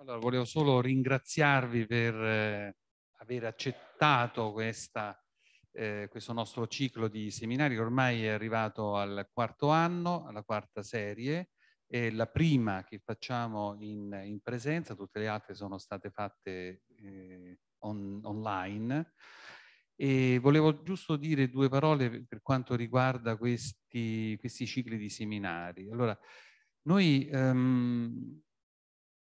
Allora, volevo solo ringraziarvi per eh, aver accettato questa, eh, questo nostro ciclo di seminari, ormai è arrivato al quarto anno, alla quarta serie, è la prima che facciamo in, in presenza, tutte le altre sono state fatte eh, on, online. E volevo giusto dire due parole per quanto riguarda questi, questi cicli di seminari. Allora, noi ehm,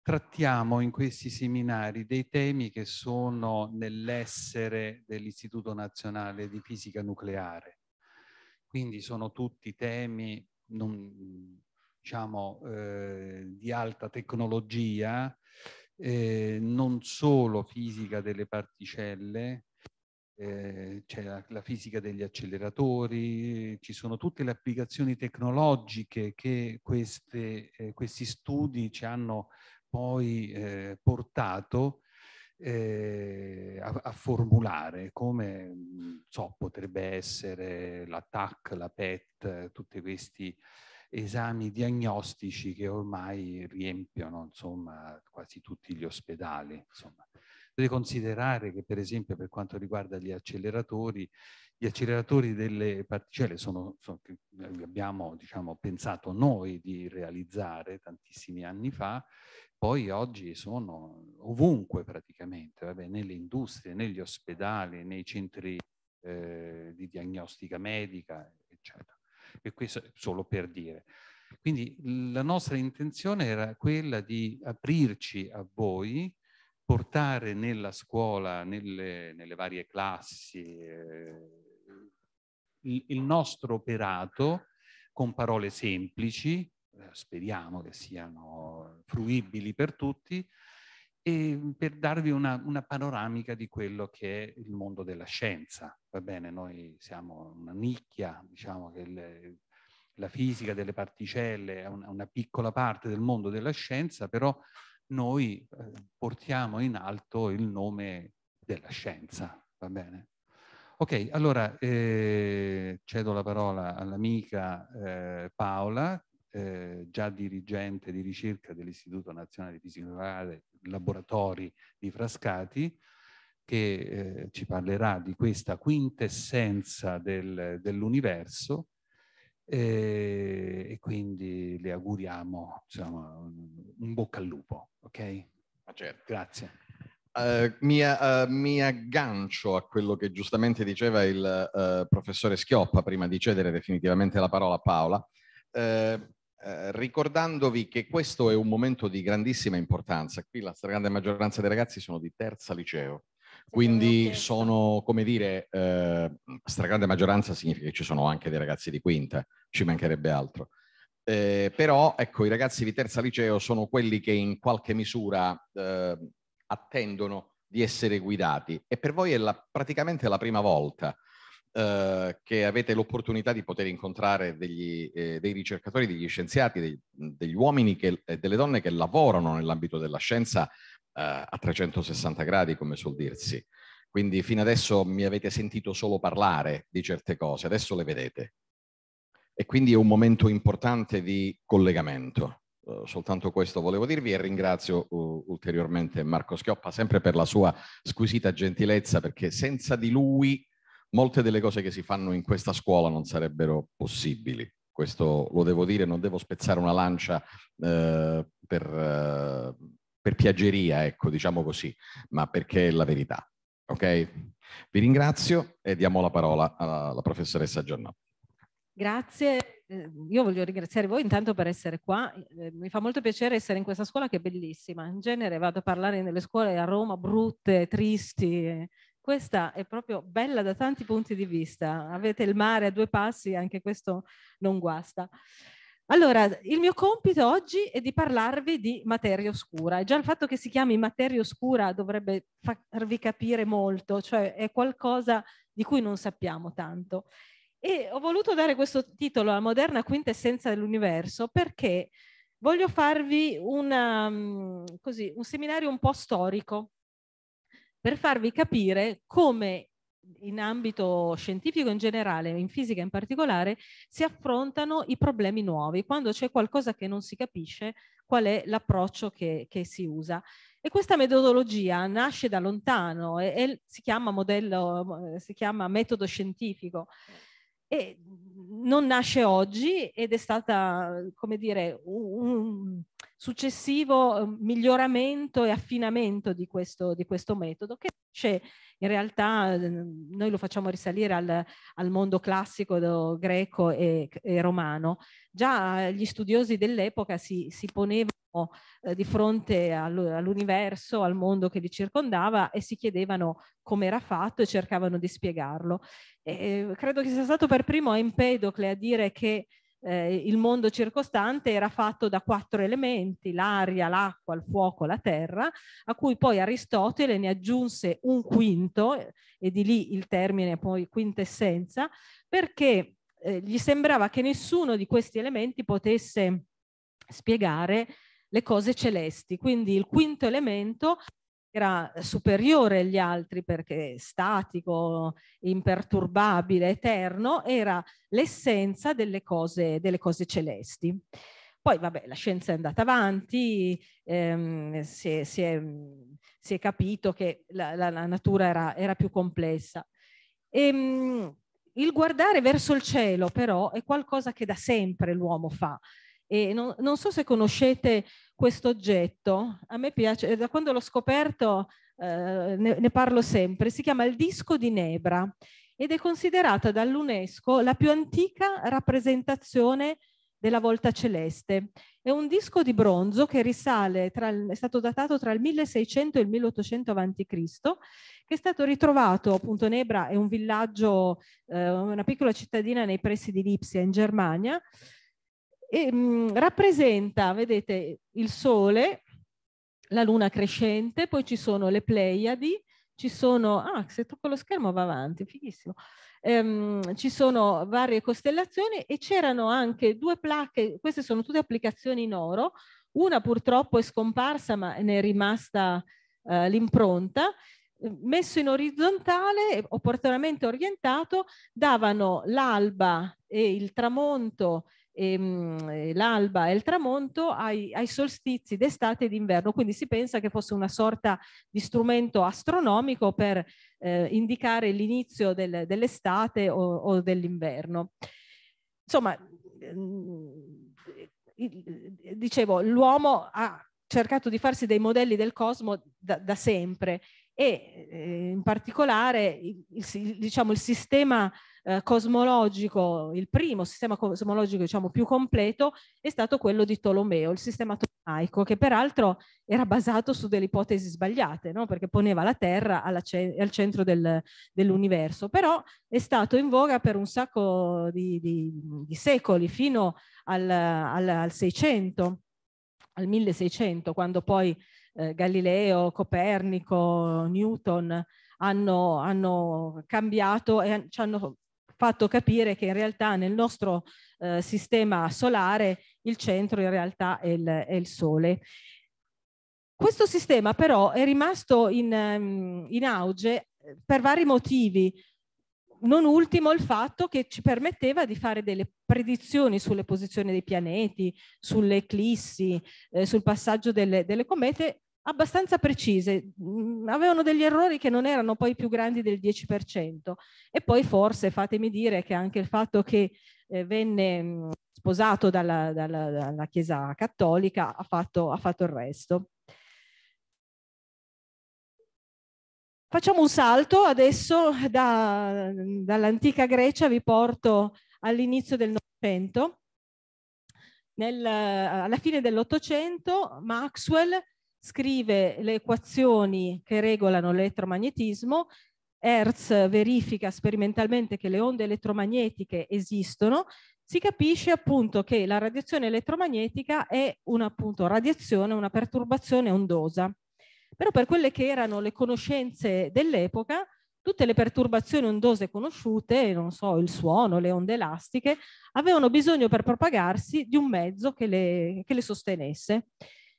trattiamo in questi seminari dei temi che sono nell'essere dell'Istituto Nazionale di Fisica Nucleare. Quindi sono tutti temi non, diciamo, eh, di alta tecnologia, eh, non solo fisica delle particelle, eh, c'è la, la, fisica degli acceleratori, ci sono tutte le applicazioni tecnologiche che queste, eh, questi studi ci hanno poi eh, portato eh, a, a, formulare come so, potrebbe essere la TAC, la PET, tutti questi esami diagnostici che ormai riempiono insomma, quasi tutti gli ospedali. Insomma. Potete considerare che per esempio per quanto riguarda gli acceleratori, gli acceleratori delle particelle sono, sono che abbiamo diciamo, pensato noi di realizzare tantissimi anni fa, poi oggi sono ovunque praticamente, vabbè, nelle industrie, negli ospedali, nei centri eh, di diagnostica medica, eccetera. E questo è solo per dire. Quindi la nostra intenzione era quella di aprirci a voi portare nella scuola, nelle, nelle varie classi, eh, il, il, nostro operato con parole semplici, eh, speriamo che siano fruibili per tutti, e per darvi una, una, panoramica di quello che è il mondo della scienza. Va bene, noi siamo una nicchia, diciamo che il, la fisica delle particelle è una, una piccola parte del mondo della scienza, però noi eh. portiamo in alto il nome della scienza, va bene? Ok, allora eh, cedo la parola all'amica eh, Paola, eh, già dirigente di ricerca dell'Istituto Nazionale di Fisica Laboratori di Frascati, che eh, ci parlerà di questa quintessenza del, dell'universo eh, e quindi le auguriamo insomma, un bocca al lupo. Ok? Ah, certo. Grazie. Uh, mi, uh, mi, aggancio a quello che giustamente diceva il uh, professore Schioppa prima di cedere definitivamente la parola a Paola, ricordandovi che questo è un momento di grandissima importanza. Qui la stragrande maggioranza dei ragazzi sono di terza liceo, quindi sono, come dire, stragrande maggioranza significa che ci sono anche dei ragazzi di quinta, ci mancherebbe altro. Eh, però ecco, i ragazzi di terza liceo sono quelli che in qualche misura eh, attendono di essere guidati e per voi è la, praticamente la prima volta eh, che avete l'opportunità di poter incontrare degli, eh, dei ricercatori, degli scienziati, dei, degli uomini e delle donne che lavorano nell'ambito della scienza eh, a 360 gradi, come suol dirsi. Quindi fino adesso mi avete sentito solo parlare di certe cose, adesso le vedete e quindi è un momento importante di collegamento. Uh, soltanto questo volevo dirvi e ringrazio uh, ulteriormente Marco Schioppa sempre per la sua squisita gentilezza perché senza di lui molte delle cose che si fanno in questa scuola non sarebbero possibili. Questo lo devo dire, non devo spezzare una lancia eh, per, eh, per, piageria, ecco, diciamo così, ma perché è la verità. Ok? Vi ringrazio e diamo la parola alla, professoressa Giannotto. Grazie, eh, io voglio ringraziare voi intanto per essere qua, eh, mi fa molto piacere essere in questa scuola che è bellissima, in genere vado a parlare nelle scuole a Roma brutte, tristi, questa è proprio bella da tanti punti di vista, avete il mare a due passi, anche questo non guasta. Allora, il mio compito oggi è di parlarvi di materia oscura e già il fatto che si chiami materia oscura dovrebbe farvi capire molto, cioè è qualcosa di cui non sappiamo tanto. E ho voluto dare questo titolo a Moderna Quintessenza dell'Universo perché voglio farvi una, um, così, un seminario un po' storico per farvi capire come in ambito scientifico in generale, in fisica in particolare, si affrontano i problemi nuovi, quando c'è qualcosa che non si capisce qual è l'approccio che, che, si usa. E questa metodologia nasce da lontano e, e si, chiama modello, si chiama metodo scientifico e non nasce oggi ed è stata, come dire, un successivo um, miglioramento e affinamento di questo, di questo metodo che c'è in realtà noi lo facciamo risalire al, al mondo classico greco e, e, romano. Già gli studiosi dell'epoca si, si ponevano eh, di fronte all'universo, al mondo che li circondava e si chiedevano come era fatto e cercavano di spiegarlo. E, credo che sia stato per primo Empedocle a dire che eh, il mondo circostante era fatto da quattro elementi, l'aria, l'acqua, il fuoco, la terra, a cui poi Aristotele ne aggiunse un quinto, e di lì il termine poi quintessenza, perché eh, gli sembrava che nessuno di questi elementi potesse spiegare le cose celesti. Quindi il quinto elemento era superiore agli altri perché statico, imperturbabile, eterno, era l'essenza delle cose, delle cose celesti. Poi vabbè, la scienza è andata avanti, ehm, si, è, si, è, si, è, capito che la, la, la natura era, era, più complessa. E, ehm, il guardare verso il cielo però è qualcosa che da sempre l'uomo fa. E non, non so se conoscete questo oggetto, a me piace, eh, da quando l'ho scoperto eh, ne, ne parlo sempre, si chiama il disco di Nebra ed è considerata dall'UNESCO la più antica rappresentazione della volta celeste. È un disco di bronzo che risale, tra, è stato datato tra il 1600 e il 1800 a.C., che è stato ritrovato, appunto Nebra è un villaggio, eh, una piccola cittadina nei pressi di Lipsia in Germania, e, mh, mm, rappresenta, vedete, il Sole, la Luna crescente, poi ci sono le Pleiadi, ci sono, ah, se tocco lo schermo va avanti, fighissimo, ehm, ci sono varie costellazioni e c'erano anche due placche, queste sono tutte applicazioni in oro, una purtroppo è scomparsa ma ne è rimasta eh, l'impronta, messo in orizzontale, opportunamente orientato, davano l'alba e il tramonto Ehm, eh, l'alba e il tramonto ai, ai solstizi d'estate e d'inverno, quindi si pensa che fosse una sorta di strumento astronomico per eh, indicare l'inizio del, dell'estate o, o dell'inverno. Insomma, ehm, dicevo, l'uomo ha cercato di farsi dei modelli del cosmo da, da sempre e eh, in particolare il, il, diciamo, il sistema eh, cosmologico, il primo sistema cosmologico diciamo più completo è stato quello di Tolomeo, il sistema tolemaico, che peraltro era basato su delle ipotesi sbagliate, no? perché poneva la Terra ce al centro del, dell'universo, però è stato in voga per un sacco di, di, di secoli, fino al, al, al 600 al 1600, quando poi eh, Galileo, Copernico, Newton hanno, hanno cambiato e ci hanno fatto capire che in realtà nel nostro eh, sistema solare il centro in realtà è il, è il Sole. Questo sistema però è rimasto in, ehm, in auge eh, per vari motivi, non ultimo il fatto che ci permetteva di fare delle predizioni sulle posizioni dei pianeti, sulle eclissi, eh, sul passaggio delle, delle comete abbastanza precise, mm, avevano degli errori che non erano poi più grandi del 10% e poi forse fatemi dire che anche il fatto che eh, venne mm, sposato dalla, dalla, dalla, Chiesa cattolica ha fatto, ha fatto il resto. Facciamo un salto adesso da, dall'antica Grecia, vi porto all'inizio del Novecento. alla fine dell'Ottocento Maxwell scrive le equazioni che regolano l'elettromagnetismo, Hertz verifica sperimentalmente che le onde elettromagnetiche esistono, si capisce appunto che la radiazione elettromagnetica è una appunto, radiazione, una perturbazione ondosa. Però per quelle che erano le conoscenze dell'epoca, tutte le perturbazioni ondose conosciute, non so, il suono, le onde elastiche, avevano bisogno per propagarsi di un mezzo che le, che le sostenesse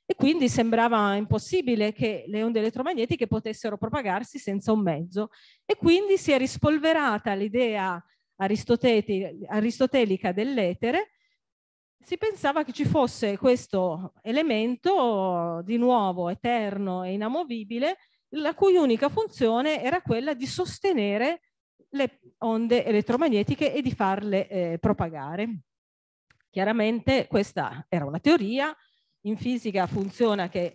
e quindi sembrava impossibile che le onde elettromagnetiche potessero propagarsi senza un mezzo e quindi si è rispolverata l'idea aristotelica dell'etere si pensava che ci fosse questo elemento di nuovo eterno e inamovibile la cui unica funzione era quella di sostenere le onde elettromagnetiche e di farle eh, propagare. Chiaramente questa era una teoria, in fisica funziona che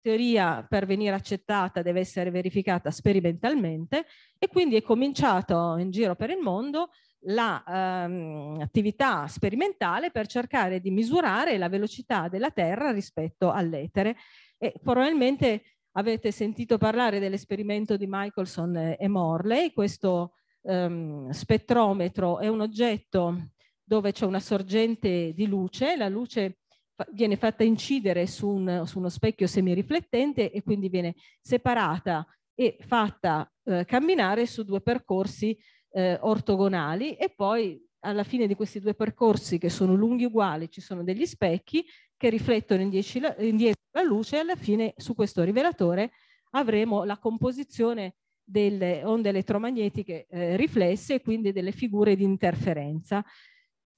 teoria per venire accettata deve essere verificata sperimentalmente e quindi è cominciato in giro per il mondo l'attività la, ehm, sperimentale per cercare di misurare la velocità della Terra rispetto all'etere e probabilmente avete sentito parlare dell'esperimento di Michelson e Morley, questo ehm, spettrometro è un oggetto dove c'è una sorgente di luce, la luce viene fatta incidere su, un, su uno specchio semiriflettente e quindi viene separata e fatta eh, camminare su due percorsi eh, ortogonali e poi alla fine di questi due percorsi che sono lunghi uguali ci sono degli specchi che riflettono indietro la luce e alla fine su questo rivelatore avremo la composizione delle onde elettromagnetiche eh, riflesse e quindi delle figure di interferenza.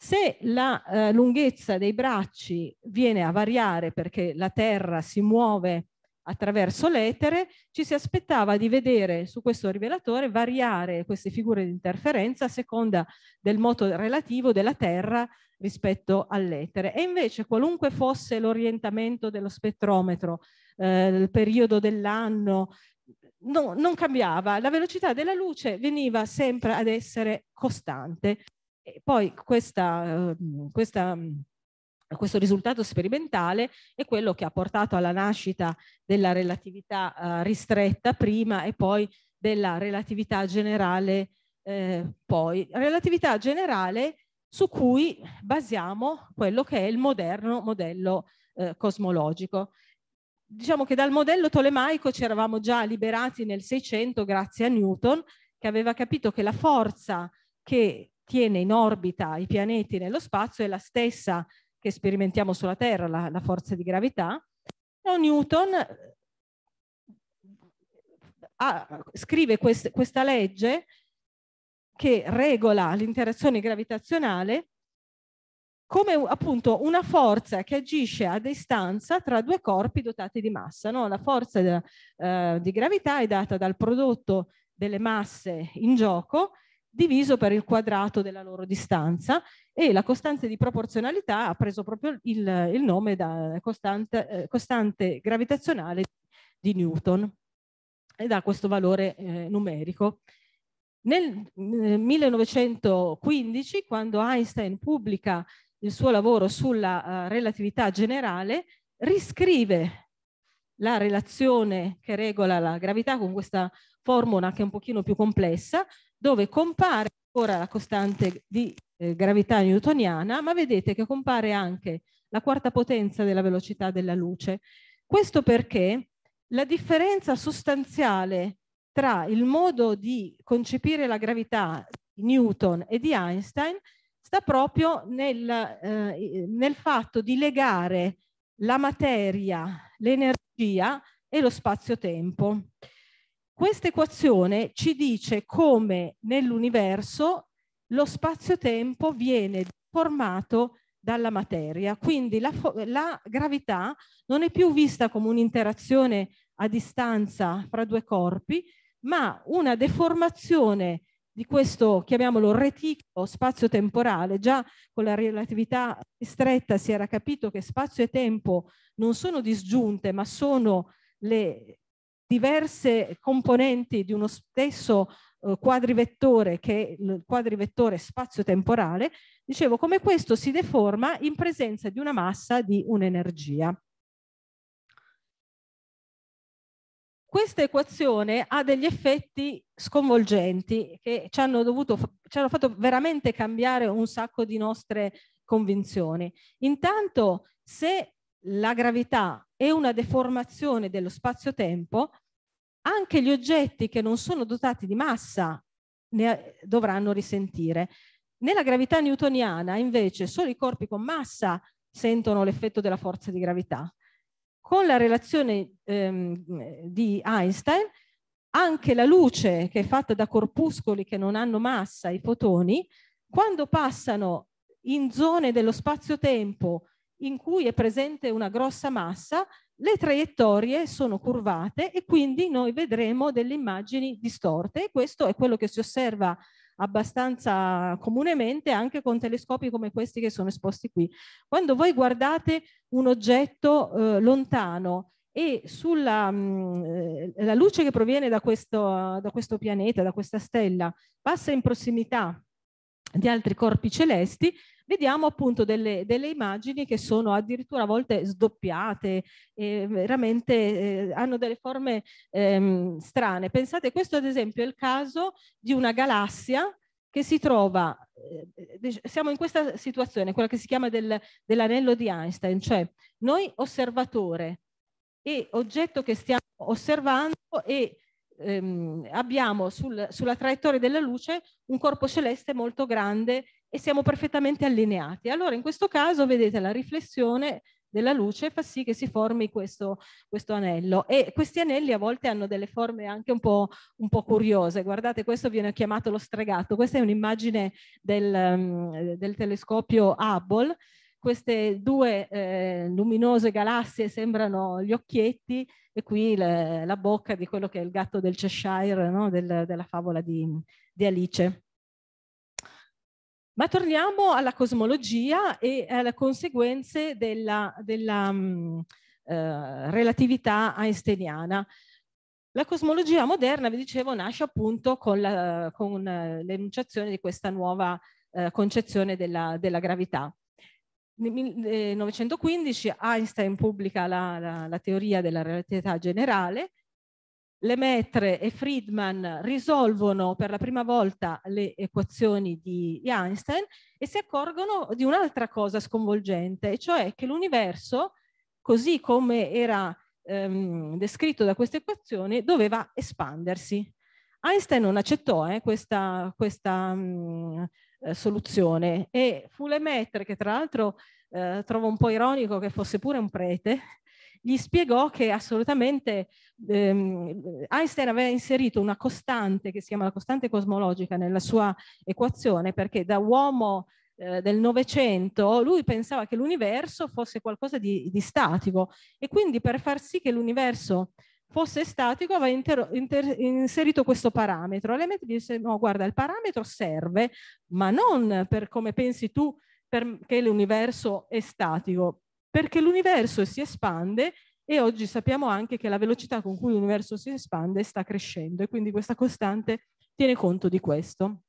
Se la eh, lunghezza dei bracci viene a variare perché la Terra si muove attraverso l'etere, ci si aspettava di vedere su questo rivelatore variare queste figure di interferenza a seconda del moto relativo della Terra rispetto all'etere. E invece qualunque fosse l'orientamento dello spettrometro, eh, il periodo dell'anno, no, non cambiava, la velocità della luce veniva sempre ad essere costante. E poi questa, ehm, questa mhmm, questo risultato sperimentale è quello che ha portato alla nascita della relatività eh, ristretta prima e poi della relatività generale eh, poi. Relatività generale su cui basiamo quello che è il moderno modello eh, cosmologico. Diciamo che dal modello tolemaico ci eravamo già liberati nel 600 grazie a Newton che aveva capito che la forza che tiene in orbita i pianeti nello spazio è la stessa che sperimentiamo sulla Terra, la, la forza di gravità. Però Newton eh, ha, scrive quest, questa legge che regola l'interazione gravitazionale come appunto una forza che agisce a distanza tra due corpi dotati di massa. No? La forza eh, di gravità è data dal prodotto delle masse in gioco diviso per il quadrato della loro distanza e la costante di proporzionalità ha preso proprio il, il nome da costante, eh, costante, gravitazionale di Newton e da questo valore eh, numerico. Nel 1915, eh, quando Einstein pubblica il suo lavoro sulla eh, relatività generale, riscrive la relazione che regola la gravità con questa formula che è un pochino più complessa, dove compare ancora la costante di eh, gravità newtoniana, ma vedete che compare anche la quarta potenza della velocità della luce. Questo perché la differenza sostanziale tra il modo di concepire la gravità di Newton e di Einstein sta proprio nel, eh, nel fatto di legare la materia, l'energia e lo spazio-tempo. Questa equazione ci dice come nell'universo lo spazio-tempo viene formato dalla materia, quindi la, la gravità non è più vista come un'interazione a distanza fra due corpi, ma una deformazione di questo, chiamiamolo reticolo spazio-temporale, già con la relatività stretta si era capito che spazio e tempo non sono disgiunte, ma sono le diverse componenti di uno stesso eh, quadrivettore che è il quadrivettore spazio-temporale, dicevo come questo si deforma in presenza di una massa di un'energia. Questa equazione ha degli effetti sconvolgenti che ci hanno, dovuto, ci hanno fatto veramente cambiare un sacco di nostre convinzioni. Intanto, se la gravità è una deformazione dello spazio-tempo, anche gli oggetti che non sono dotati di massa ne dovranno risentire. Nella gravità newtoniana invece solo i corpi con massa sentono l'effetto della forza di gravità. Con la relazione ehm, di Einstein anche la luce che è fatta da corpuscoli che non hanno massa, i fotoni, quando passano in zone dello spazio-tempo in cui è presente una grossa massa, le traiettorie sono curvate e quindi noi vedremo delle immagini distorte. E questo è quello che si osserva abbastanza comunemente anche con telescopi come questi che sono esposti qui. Quando voi guardate un oggetto eh, lontano e sulla mh, mm, eh, la luce che proviene da questo, da questo pianeta, da questa stella, passa in prossimità di altri corpi celesti, vediamo appunto delle, delle immagini che sono addirittura a volte sdoppiate, eh, veramente eh, hanno delle forme ehm, strane. Pensate, questo ad esempio è il caso di una galassia che si trova, eh, siamo in questa situazione, quella che si chiama del, dell'anello di Einstein, cioè noi osservatore e oggetto che stiamo osservando e ehm, abbiamo sul, sulla traiettoria della luce un corpo celeste molto grande e siamo perfettamente allineati. Allora in questo caso vedete la riflessione della luce fa sì che si formi questo, questo anello e questi anelli a volte hanno delle forme anche un po', un po curiose. Guardate, questo viene chiamato lo stregato. Questa è un'immagine del, mm, del telescopio Hubble queste due eh, luminose galassie sembrano gli occhietti e qui le, la bocca di quello che è il gatto del Cheshire, no? del, della favola di, di Alice. Ma torniamo alla cosmologia e alle conseguenze della, della mh, mm, eh, relatività einsteiniana. La cosmologia moderna, vi dicevo, nasce appunto con, eh, l'enunciazione di questa nuova eh, concezione della, della, gravità. Nel 1915 eh, Einstein pubblica la, la, la teoria della relatività generale Lemaitre e Friedman risolvono per la prima volta le equazioni di Einstein e si accorgono di un'altra cosa sconvolgente, cioè che l'universo, così come era ehm, descritto da queste equazioni, doveva espandersi. Einstein non accettò eh, questa, questa mh, mm, eh, soluzione e fu Lemaitre, che tra l'altro eh, trovo un po' ironico che fosse pure un prete, gli spiegò che assolutamente ehm, Einstein aveva inserito una costante che si chiama la costante cosmologica nella sua equazione perché da uomo eh, del Novecento lui pensava che l'universo fosse qualcosa di, di statico e quindi per far sì che l'universo fosse statico aveva inserito questo parametro. L'emet disse, no guarda il parametro serve ma non per come pensi tu perché l'universo è statico perché l'universo si espande e oggi sappiamo anche che la velocità con cui l'universo si espande sta crescendo e quindi questa costante tiene conto di questo.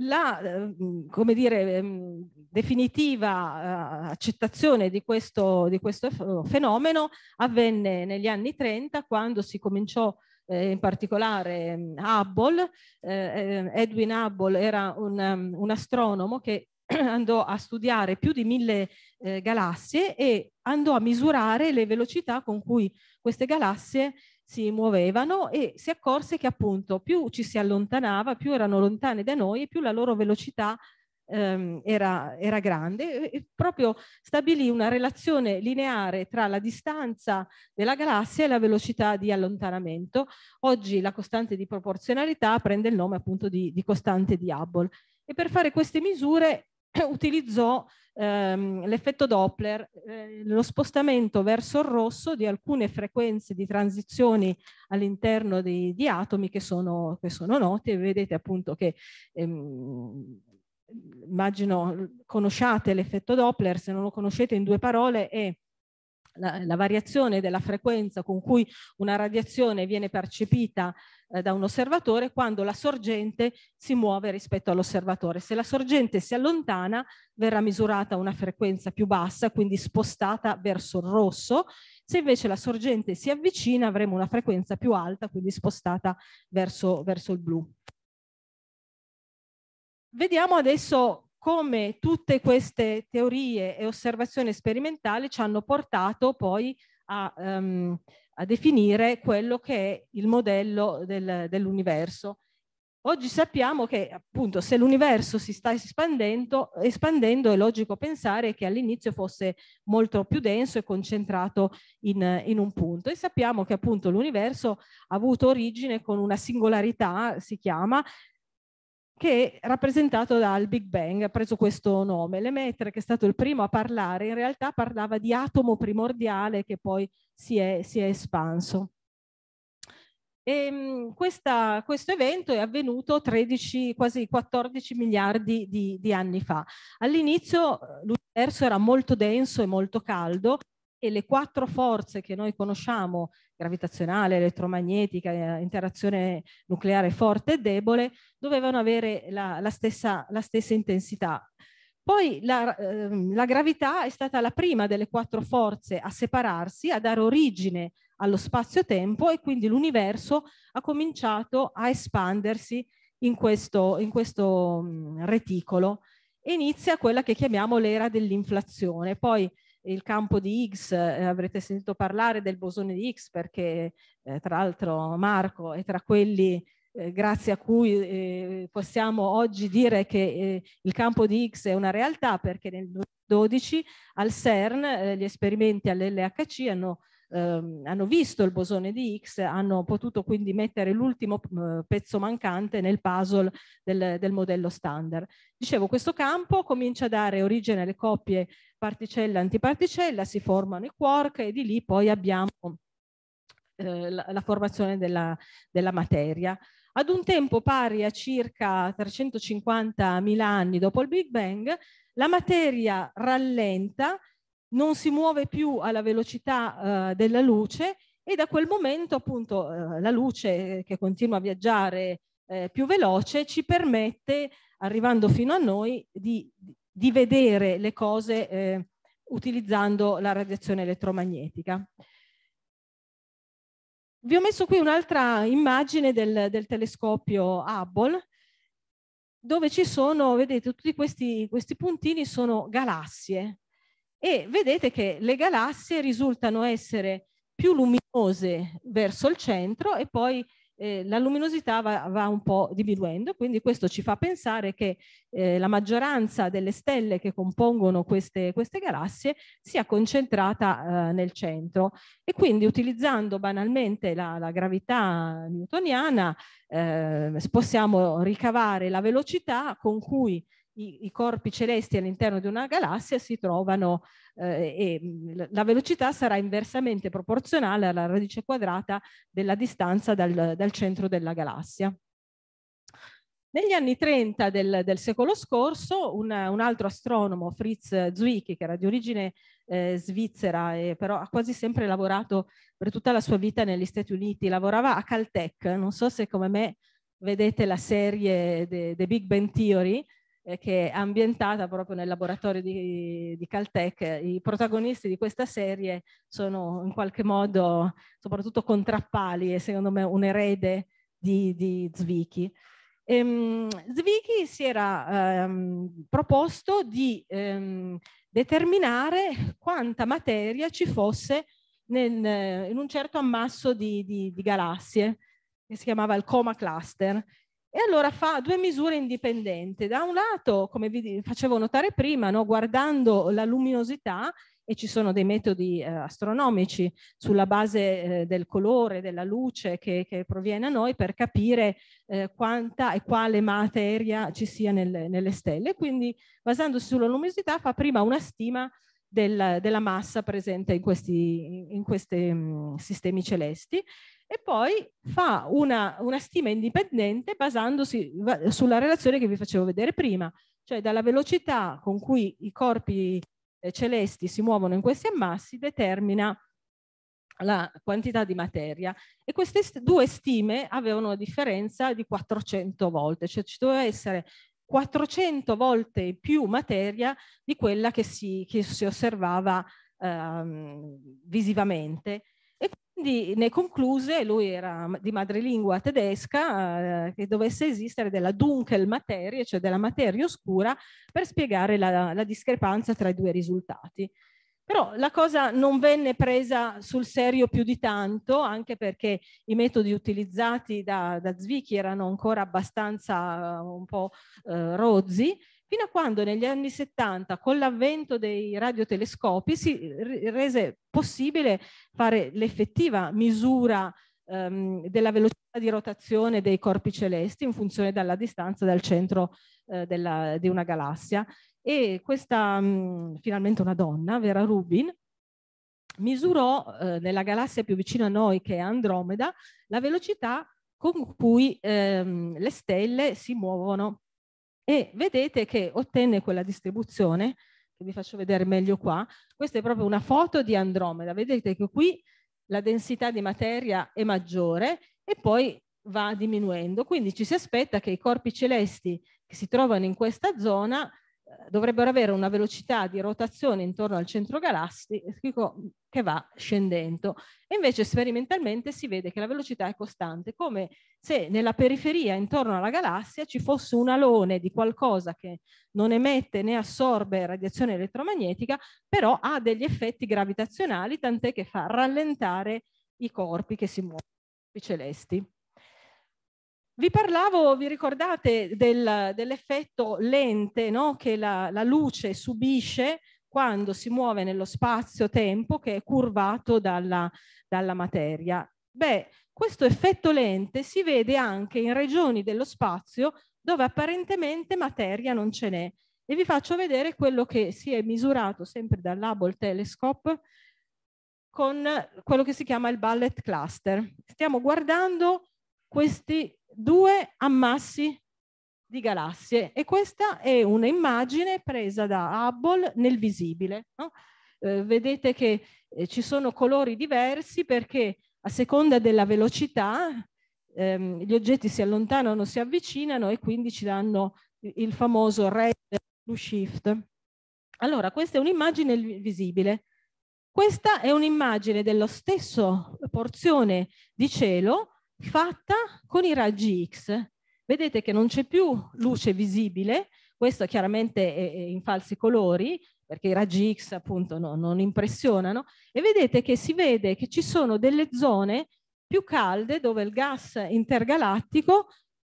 La ehm, dire, ehm, definitiva eh, accettazione di questo, di questo, fenomeno avvenne negli anni 30 quando si cominciò eh, in particolare ehm, Hubble. Eh, Edwin Hubble era un, un astronomo che andò a studiare più di mille eh, galassie e andò a misurare le velocità con cui queste galassie si muovevano e si accorse che appunto più ci si allontanava, più erano lontane da noi e più la loro velocità ehm, era, era grande e proprio stabilì una relazione lineare tra la distanza della galassia e la velocità di allontanamento. Oggi la costante di proporzionalità prende il nome appunto di, di costante di Hubble. E per fare queste misure utilizzò ehm, l'effetto Doppler, eh, lo spostamento verso il rosso di alcune frequenze di transizioni all'interno di, di, atomi che sono, che sono noti e vedete appunto che ehm, immagino conosciate l'effetto Doppler, se non lo conoscete in due parole è la, la variazione della frequenza con cui una radiazione viene percepita eh, da un osservatore quando la sorgente si muove rispetto all'osservatore. Se la sorgente si allontana verrà misurata una frequenza più bassa, quindi spostata verso il rosso, se invece la sorgente si avvicina avremo una frequenza più alta, quindi spostata verso, verso il blu. Vediamo adesso come tutte queste teorie e osservazioni sperimentali ci hanno portato poi a, um, a definire quello che è il modello del, dell'universo. Oggi sappiamo che appunto se l'universo si sta espandendo, espandendo, è logico pensare che all'inizio fosse molto più denso e concentrato in, in un punto e sappiamo che appunto l'universo ha avuto origine con una singolarità, si chiama, che è rappresentato dal Big Bang ha preso questo nome. Lemaitre, che è stato il primo a parlare, in realtà parlava di atomo primordiale che poi si è, si è espanso. E, ehm, questa, questo evento è avvenuto 13, quasi 14 miliardi di, di anni fa. All'inizio eh, l'universo era molto denso e molto caldo e le quattro forze che noi conosciamo gravitazionale, elettromagnetica, eh, interazione nucleare forte e debole, dovevano avere la, la, stessa, la stessa, intensità. Poi la, ehm, la gravità è stata la prima delle quattro forze a separarsi, a dare origine allo spazio-tempo e quindi l'universo ha cominciato a espandersi in questo, in questo reticolo e inizia quella che chiamiamo l'era dell'inflazione. Poi il campo di Higgs, eh, avrete sentito parlare del bosone di Higgs perché eh, tra l'altro Marco è tra quelli eh, grazie a cui eh, possiamo oggi dire che eh, il campo di Higgs è una realtà perché nel 2012 al CERN eh, gli esperimenti all'LHC hanno ehm, hanno visto il bosone di Higgs, hanno potuto quindi mettere l'ultimo eh, pezzo mancante nel puzzle del, del modello standard. Dicevo, questo campo comincia a dare origine alle coppie particella-antiparticella, si formano i quark e di lì poi abbiamo eh, la, la, formazione della, della materia ad un tempo pari a circa 350.000 anni dopo il Big Bang, la materia rallenta non si muove più alla velocità eh, della luce e da quel momento appunto eh, la luce eh, che continua a viaggiare eh, più veloce ci permette, arrivando fino a noi, di, di vedere le cose eh, utilizzando la radiazione elettromagnetica. Vi ho messo qui un'altra immagine del, del, telescopio Hubble, dove ci sono, vedete, tutti questi, questi puntini sono galassie e vedete che le galassie risultano essere più luminose verso il centro e poi eh, la luminosità va, va, un po' diminuendo, quindi questo ci fa pensare che eh, la maggioranza delle stelle che compongono queste, queste galassie sia concentrata eh, nel centro e quindi utilizzando banalmente la, la gravità newtoniana eh, possiamo ricavare la velocità con cui i, i corpi celesti all'interno di una galassia si trovano eh, e la velocità sarà inversamente proporzionale alla radice quadrata della distanza dal, dal centro della galassia. Negli anni 30 del, del secolo scorso una, un altro astronomo, Fritz Zwicky, che era di origine eh, svizzera e però ha quasi sempre lavorato per tutta la sua vita negli Stati Uniti, lavorava a Caltech, non so se come me vedete la serie The Big Bang Theory, eh, che è ambientata proprio nel laboratorio di, di, Caltech. I protagonisti di questa serie sono in qualche modo, soprattutto Contrappali, e secondo me un erede di, di Zwicky. Ehm, Zwicky si era ehm, proposto di ehm, determinare quanta materia ci fosse nel, eh, in un certo ammasso di, di, di galassie, che si chiamava il coma cluster, e allora fa due misure indipendenti. Da un lato, come vi facevo notare prima, no, guardando la luminosità, e ci sono dei metodi eh, astronomici sulla base eh, del colore, della luce che, che proviene a noi per capire eh, quanta e quale materia ci sia nel, nelle stelle. Quindi basandosi sulla luminosità fa prima una stima del, della massa presente in questi, in questi mm, sistemi celesti e poi fa una, una stima indipendente basandosi sulla relazione che vi facevo vedere prima, cioè dalla velocità con cui i corpi eh, celesti si muovono in questi ammassi determina la quantità di materia e queste due stime avevano una differenza di 400 volte, cioè ci doveva essere 400 volte in più materia di quella che si, che si osservava ehm, visivamente. E quindi ne concluse, lui era di madrelingua tedesca, eh, che dovesse esistere della dunkel materia, cioè della materia oscura, per spiegare la, la discrepanza tra i due risultati. Però la cosa non venne presa sul serio più di tanto, anche perché i metodi utilizzati da, da Zwicky erano ancora abbastanza eh, un po' uh, rozzi, fino a quando negli anni 70, con l'avvento dei radiotelescopi, si eh, rese possibile fare l'effettiva misura um, della velocità di rotazione dei corpi celesti in funzione della distanza dal centro eh, della, di una galassia e questa, mh, mm, finalmente una donna, Vera Rubin, misurò eh, nella galassia più vicina a noi, che è Andromeda, la velocità con cui ehm, le stelle si muovono. E vedete che ottenne quella distribuzione, che vi faccio vedere meglio qua. Questa è proprio una foto di Andromeda. Vedete che qui la densità di materia è maggiore e poi va diminuendo. Quindi ci si aspetta che i corpi celesti che si trovano in questa zona dovrebbero avere una velocità di rotazione intorno al centro galassico che va scendendo. E invece sperimentalmente si vede che la velocità è costante, come se nella periferia intorno alla galassia ci fosse un alone di qualcosa che non emette né assorbe radiazione elettromagnetica, però ha degli effetti gravitazionali, tant'è che fa rallentare i corpi che si muovono, i celesti. Vi parlavo, vi ricordate, del, dell'effetto lente no? che la, la, luce subisce quando si muove nello spazio-tempo che è curvato dalla, dalla materia. Beh, questo effetto lente si vede anche in regioni dello spazio dove apparentemente materia non ce n'è. E vi faccio vedere quello che si è misurato sempre dall'Hubble Telescope con quello che si chiama il Ballet Cluster. Stiamo guardando questi due ammassi di galassie e questa è un'immagine presa da Hubble nel visibile. No? Eh, vedete che eh, ci sono colori diversi perché a seconda della velocità ehm, gli oggetti si allontanano, si avvicinano e quindi ci danno il famoso red blue shift. Allora, questa è un'immagine visibile. Questa è un'immagine dello stesso porzione di cielo fatta con i raggi X. Vedete che non c'è più luce visibile, questo chiaramente è in falsi colori, perché i raggi X appunto no, non impressionano, e vedete che si vede che ci sono delle zone più calde dove il gas intergalattico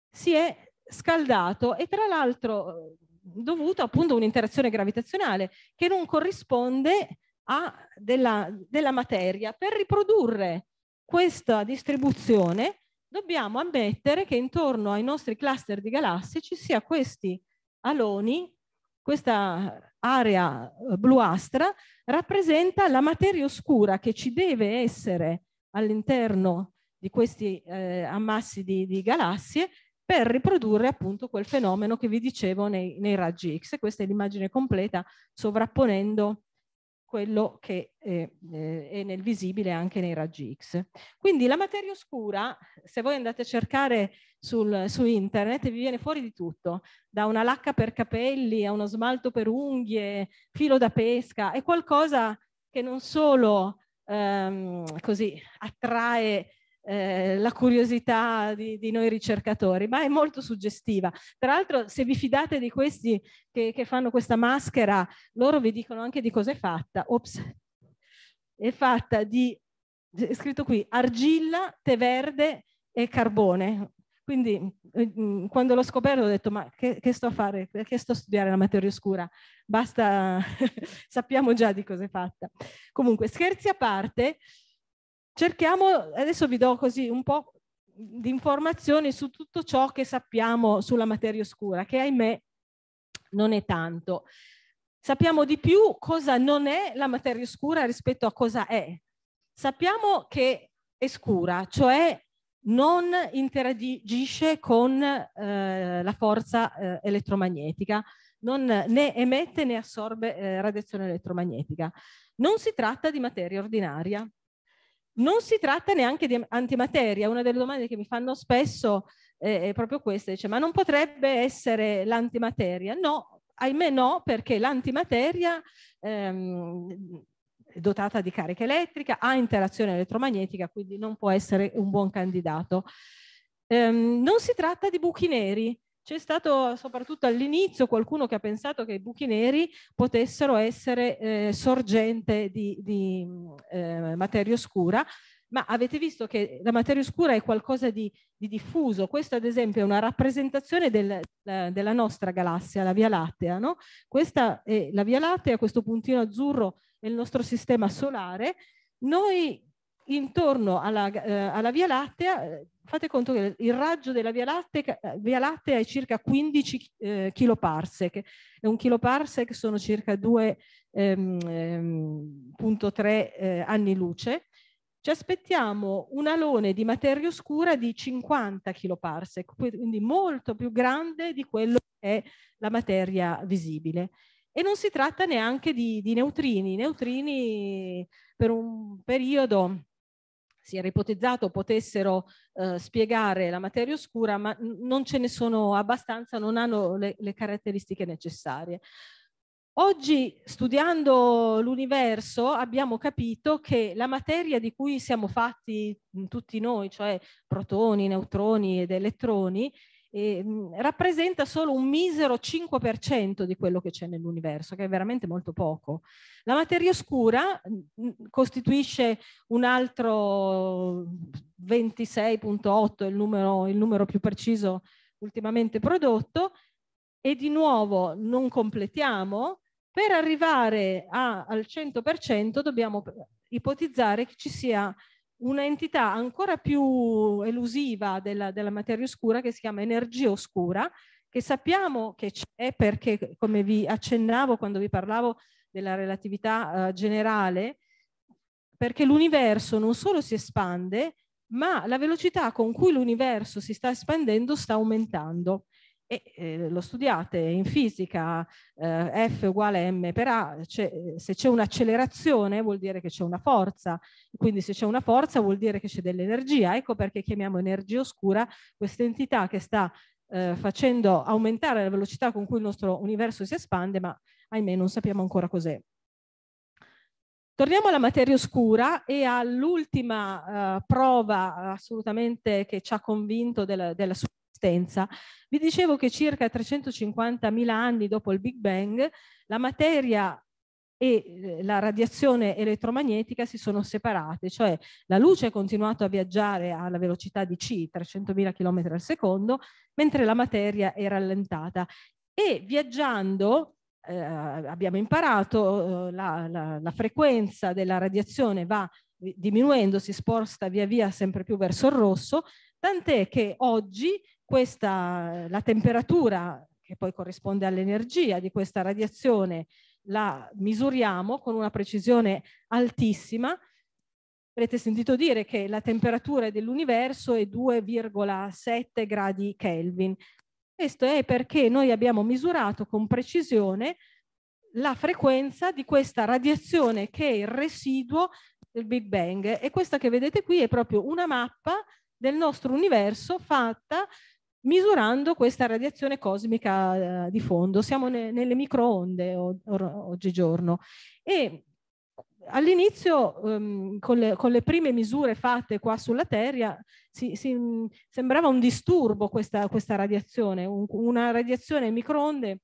si è scaldato e tra l'altro dovuto appunto a un'interazione gravitazionale che non corrisponde a della, della materia. Per riprodurre questa distribuzione dobbiamo ammettere che intorno ai nostri cluster di galassie ci sia questi aloni, questa area eh, bluastra rappresenta la materia oscura che ci deve essere all'interno di questi eh, ammassi di, di, galassie per riprodurre appunto quel fenomeno che vi dicevo nei, nei raggi X. Questa è l'immagine completa sovrapponendo quello che eh, eh, è nel visibile anche nei raggi X. Quindi la materia oscura, se voi andate a cercare sul, su internet, vi viene fuori di tutto, da una lacca per capelli a uno smalto per unghie, filo da pesca, è qualcosa che non solo ehm, così attrae eh, la curiosità di, di, noi ricercatori, ma è molto suggestiva. Tra l'altro, se vi fidate di questi che, che, fanno questa maschera, loro vi dicono anche di cosa è fatta. Ops, è fatta di, è scritto qui, argilla, tè verde e carbone. Quindi eh, mm, quando l'ho scoperto ho detto ma che, che, sto a fare, perché sto a studiare la materia oscura? Basta, sappiamo già di cosa è fatta. Comunque scherzi a parte, Cerchiamo, adesso vi do così un po' di informazioni su tutto ciò che sappiamo sulla materia oscura, che ahimè non è tanto. Sappiamo di più cosa non è la materia oscura rispetto a cosa è. Sappiamo che è scura, cioè non interagisce con eh, la forza eh, elettromagnetica, non né emette né assorbe eh, radiazione elettromagnetica. Non si tratta di materia ordinaria, non si tratta neanche di antimateria, una delle domande che mi fanno spesso eh, è proprio questa, dice ma non potrebbe essere l'antimateria? No, ahimè no, perché l'antimateria ehm, è dotata di carica elettrica, ha interazione elettromagnetica, quindi non può essere un buon candidato. Ehm, non si tratta di buchi neri, c'è stato soprattutto all'inizio qualcuno che ha pensato che i buchi neri potessero essere eh, sorgente di, di eh, materia oscura, ma avete visto che la materia oscura è qualcosa di, di diffuso. Questa, ad esempio, è una rappresentazione del, eh, della nostra galassia, la Via Lattea. No? Questa è la Via Lattea, questo puntino azzurro è il nostro sistema solare. Noi intorno alla, eh, alla Via Lattea fate conto che il raggio della Via Lattea, eh, Via Lattea è circa 15 eh, kiloparsec e un kiloparsec sono circa 2.3 ehm, ehm eh, anni luce. Ci aspettiamo un alone di materia oscura di 50 kiloparsec, quindi molto più grande di quello che è la materia visibile. E non si tratta neanche di, di neutrini. I neutrini per un periodo si era ipotizzato potessero eh, spiegare la materia oscura, ma non ce ne sono abbastanza, non hanno le, le caratteristiche necessarie. Oggi, studiando l'universo, abbiamo capito che la materia di cui siamo fatti tutti noi, cioè protoni, neutroni ed elettroni, eh, rappresenta solo un misero 5% di quello che c'è nell'universo, che è veramente molto poco. La materia oscura mhmm, mhmm, costituisce un altro 26.8, il numero, il numero più preciso ultimamente prodotto, e di nuovo non completiamo, per arrivare a, al 100% dobbiamo eh, ipotizzare che ci sia una entità ancora più elusiva della, della materia oscura che si chiama energia oscura, che sappiamo che c'è perché, come vi accennavo quando vi parlavo della relatività eh, generale, perché l'universo non solo si espande, ma la velocità con cui l'universo si sta espandendo sta aumentando e eh, lo studiate in fisica eh, F uguale M per A, eh, se c'è un'accelerazione vuol dire che c'è una forza, quindi se c'è una forza vuol dire che c'è dell'energia, ecco perché chiamiamo energia oscura questa entità che sta eh, facendo aumentare la velocità con cui il nostro universo si espande, ma ahimè non sappiamo ancora cos'è. Torniamo alla materia oscura e all'ultima eh, prova assolutamente che ci ha convinto della, della sua esistenza. Vi dicevo che circa 350.000 anni dopo il Big Bang la materia e eh, la radiazione elettromagnetica si sono separate, cioè la luce ha continuato a viaggiare alla velocità di C, 300.000 km al secondo, mentre la materia è rallentata. E viaggiando, eh, abbiamo imparato, eh, la, la, la frequenza della radiazione va diminuendo, si sposta via via sempre più verso il rosso, tant'è che oggi questa, la temperatura, che poi corrisponde all'energia di questa radiazione, la misuriamo con una precisione altissima. Avete sentito dire che la temperatura dell'universo è 2,7 gradi Kelvin. Questo è perché noi abbiamo misurato con precisione la frequenza di questa radiazione che è il residuo del Big Bang. E questa che vedete qui è proprio una mappa del nostro universo fatta misurando questa radiazione cosmica eh, di fondo. Siamo ne, nelle microonde o, o, oggigiorno. E all'inizio, ehm, con, con, le prime misure fatte qua sulla Terra, si, si, sembrava un disturbo questa, questa radiazione, un, una radiazione microonde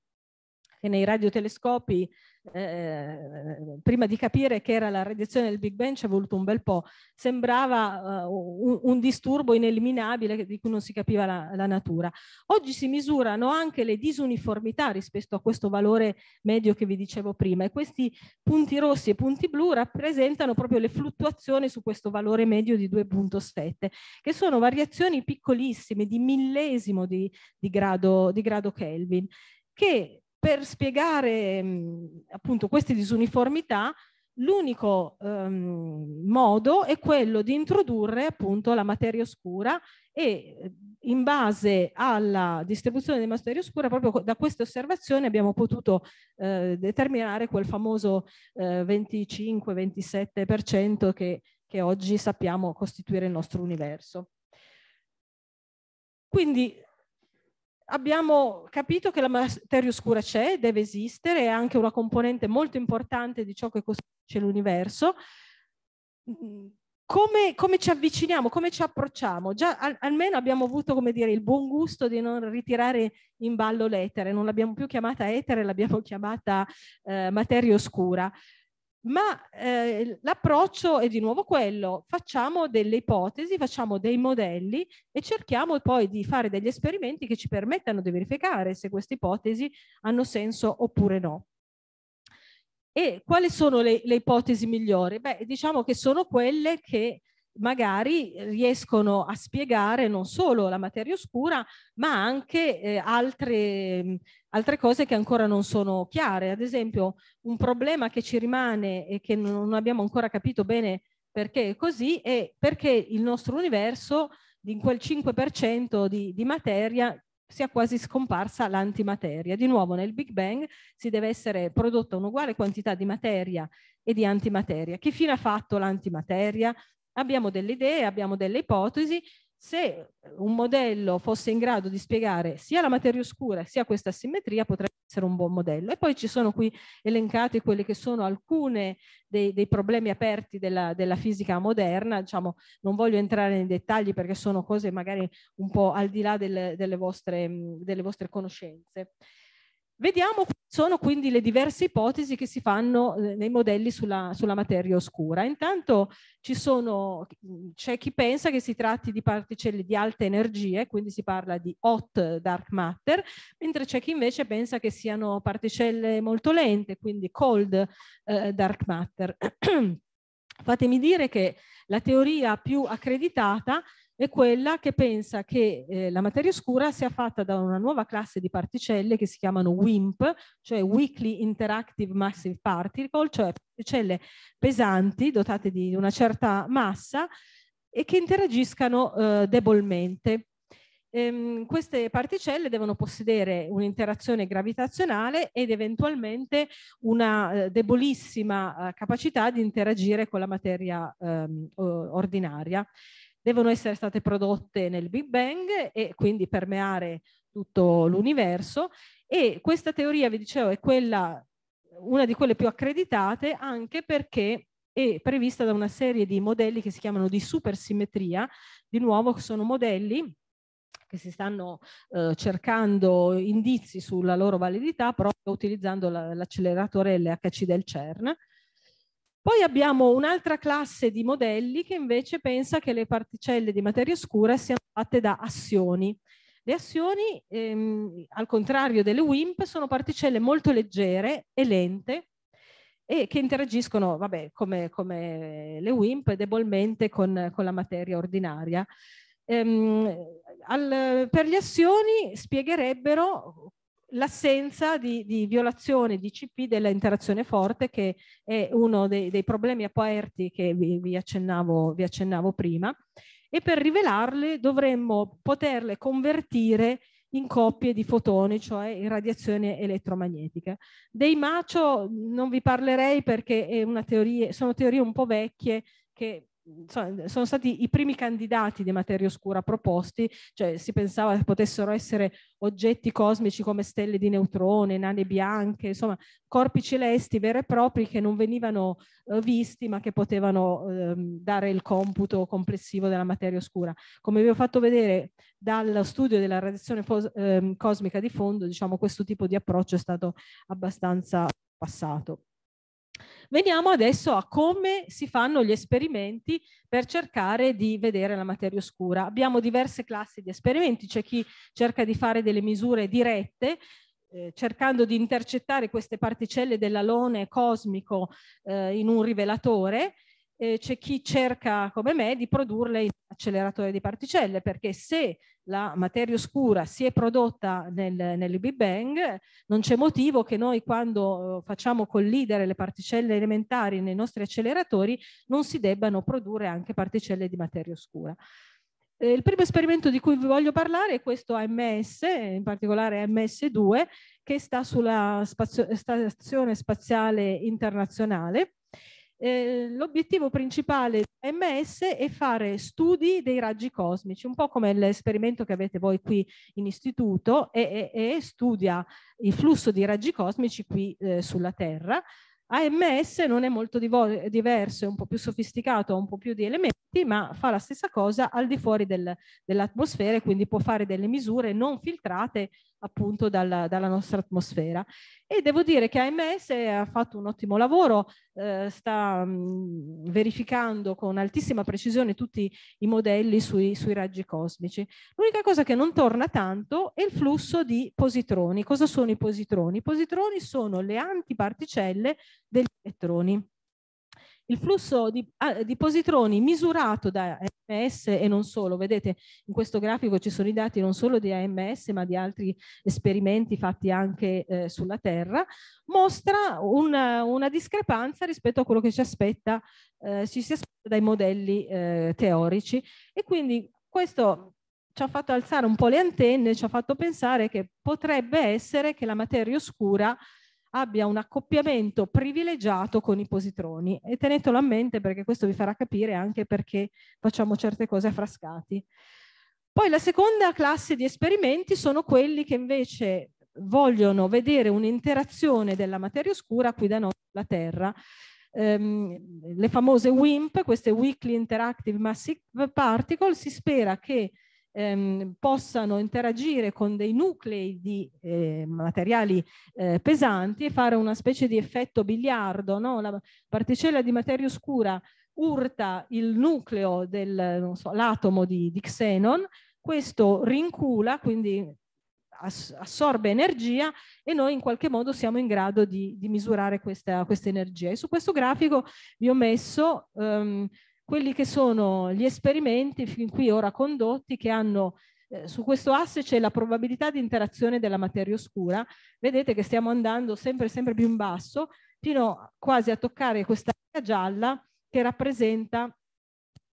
che nei radiotelescopi eh, prima di capire che era la radiazione del Big Bang ci è voluto un bel po', sembrava eh, un, un, disturbo ineliminabile di cui non si capiva la, la, natura. Oggi si misurano anche le disuniformità rispetto a questo valore medio che vi dicevo prima e questi punti rossi e punti blu rappresentano proprio le fluttuazioni su questo valore medio di 2.7 che sono variazioni piccolissime di millesimo di, di, grado, di grado Kelvin che per spiegare mh, mm, appunto queste disuniformità, l'unico ehm, modo è quello di introdurre appunto la materia oscura e eh, in base alla distribuzione di materia oscura, proprio da queste osservazioni abbiamo potuto eh, determinare quel famoso eh, 25-27% che, che oggi sappiamo costituire il nostro universo. Quindi abbiamo capito che la materia oscura c'è, deve esistere, è anche una componente molto importante di ciò che costruisce l'universo. Come, come, ci avviciniamo, come ci approcciamo? Già al, almeno abbiamo avuto dire, il buon gusto di non ritirare in ballo l'etere, non l'abbiamo più chiamata etere, l'abbiamo chiamata eh, materia oscura ma eh, l'approccio è di nuovo quello, facciamo delle ipotesi, facciamo dei modelli e cerchiamo poi di fare degli esperimenti che ci permettano di verificare se queste ipotesi hanno senso oppure no. E quali sono le, le ipotesi migliori? Beh, diciamo che sono quelle che magari riescono a spiegare non solo la materia oscura, ma anche eh, altre, altre, cose che ancora non sono chiare. Ad esempio, un problema che ci rimane e che non abbiamo ancora capito bene perché è così è perché il nostro universo in quel 5% di, di materia sia quasi scomparsa l'antimateria. Di nuovo nel Big Bang si deve essere prodotta un'uguale quantità di materia e di antimateria. Che fine ha fatto l'antimateria? Abbiamo delle idee, abbiamo delle ipotesi. Se eh, un modello fosse in grado di spiegare sia la materia oscura sia questa simmetria, potrebbe essere un buon modello. E poi ci sono qui elencate quelli che sono alcuni dei, dei, problemi aperti della, della fisica moderna. Diciamo, non voglio entrare nei dettagli perché sono cose magari un po' al di là delle, delle, vostre, delle vostre conoscenze. Vediamo quali sono quindi le diverse ipotesi che si fanno eh, nei modelli sulla, sulla materia oscura. Intanto c'è chi pensa che si tratti di particelle di alte energie, quindi si parla di hot dark matter, mentre c'è chi invece pensa che siano particelle molto lente, quindi cold eh, dark matter. Fatemi dire che la teoria più accreditata è è quella che pensa che eh, la materia oscura sia fatta da una nuova classe di particelle che si chiamano WIMP, cioè Weakly Interactive Massive Particle, cioè particelle pesanti dotate di una certa massa e che interagiscano eh, debolmente. Ehm, queste particelle devono possedere un'interazione gravitazionale ed eventualmente una eh, debolissima eh, capacità di interagire con la materia ehm, ordinaria devono essere state prodotte nel Big Bang e quindi permeare tutto l'universo e questa teoria, vi dicevo, è quella, una di quelle più accreditate anche perché è prevista da una serie di modelli che si chiamano di supersimmetria, di nuovo sono modelli che si stanno eh, cercando indizi sulla loro validità proprio utilizzando l'acceleratore LHC del CERN poi abbiamo un'altra classe di modelli che invece pensa che le particelle di materia scura siano fatte da assioni. Le assioni, ehm, al contrario delle WIMP, sono particelle molto leggere e lente e che interagiscono, vabbè, come, come le WIMP, debolmente con, con la materia ordinaria. Ehm, al, per gli assioni spiegherebbero l'assenza di, di, violazione di CP della interazione forte che è uno dei, dei problemi aperti che vi, vi, accennavo, vi, accennavo, prima e per rivelarle dovremmo poterle convertire in coppie di fotoni, cioè in radiazione elettromagnetica. Dei macio non vi parlerei perché teoria, sono teorie un po' vecchie che eh, sono stati i primi candidati di materia oscura proposti, cioè si pensava che potessero essere oggetti cosmici come stelle di neutrone, nane bianche, insomma corpi celesti veri e propri che non venivano eh, visti ma che potevano eh, dare il computo complessivo della materia oscura. Come vi ho fatto vedere dallo studio della radiazione eh, cosmica di fondo, diciamo questo tipo di approccio è stato abbastanza passato. Veniamo adesso a come si fanno gli esperimenti per cercare di vedere la materia oscura. Abbiamo diverse classi di esperimenti, c'è chi cerca di fare delle misure dirette eh, cercando di intercettare queste particelle dell'alone cosmico eh, in un rivelatore eh, c'è chi cerca come me di produrle in acceleratore di particelle perché se la materia oscura si è prodotta nel, nel Big Bang non c'è motivo che noi quando eh, facciamo collidere le particelle elementari nei nostri acceleratori non si debbano produrre anche particelle di materia oscura. Eh, il primo esperimento di cui vi voglio parlare è questo AMS, in particolare ams 2 che sta sulla spazio, stazione spaziale internazionale eh, l'obiettivo principale di MS è fare studi dei raggi cosmici, un po' come l'esperimento che avete voi qui in istituto e, e, e studia il flusso di raggi cosmici qui eh, sulla Terra. AMS non è molto diverso, è un po' più sofisticato, ha un po' più di elementi, ma fa la stessa cosa al di fuori del, dell'atmosfera e quindi può fare delle misure non filtrate appunto dalla, dalla, nostra atmosfera. E devo dire che AMS ha fatto un ottimo lavoro, eh, sta mh, mm, verificando con altissima precisione tutti i modelli sui, sui raggi cosmici. L'unica cosa che non torna tanto è il flusso di positroni. Cosa sono i positroni? I positroni sono le antiparticelle degli elettroni. Il flusso di, ah, di positroni misurato da AMS e non solo, vedete in questo grafico ci sono i dati non solo di AMS ma di altri esperimenti fatti anche eh, sulla Terra, mostra una, una, discrepanza rispetto a quello che ci, aspetta, eh, ci si aspetta dai modelli eh, teorici e quindi questo ci ha fatto alzare un po' le antenne, ci ha fatto pensare che potrebbe essere che la materia oscura abbia un accoppiamento privilegiato con i positroni e tenetelo a mente perché questo vi farà capire anche perché facciamo certe cose a frascati. Poi la seconda classe di esperimenti sono quelli che invece vogliono vedere un'interazione della materia oscura qui da noi la Terra. Ehm, le famose WIMP, queste Weekly Interactive Massive Particle, si spera che ehm, possano interagire con dei nuclei di eh, materiali eh, pesanti e fare una specie di effetto biliardo. No? La particella di materia oscura urta il nucleo dell'atomo so, di, di xenon, questo rincula, quindi assorbe energia e noi in qualche modo siamo in grado di, di misurare questa, questa, energia. E su questo grafico vi ho messo um, quelli che sono gli esperimenti fin qui ora condotti che hanno eh, su questo asse c'è la probabilità di interazione della materia oscura. Vedete che stiamo andando sempre sempre più in basso fino quasi a toccare questa gialla che rappresenta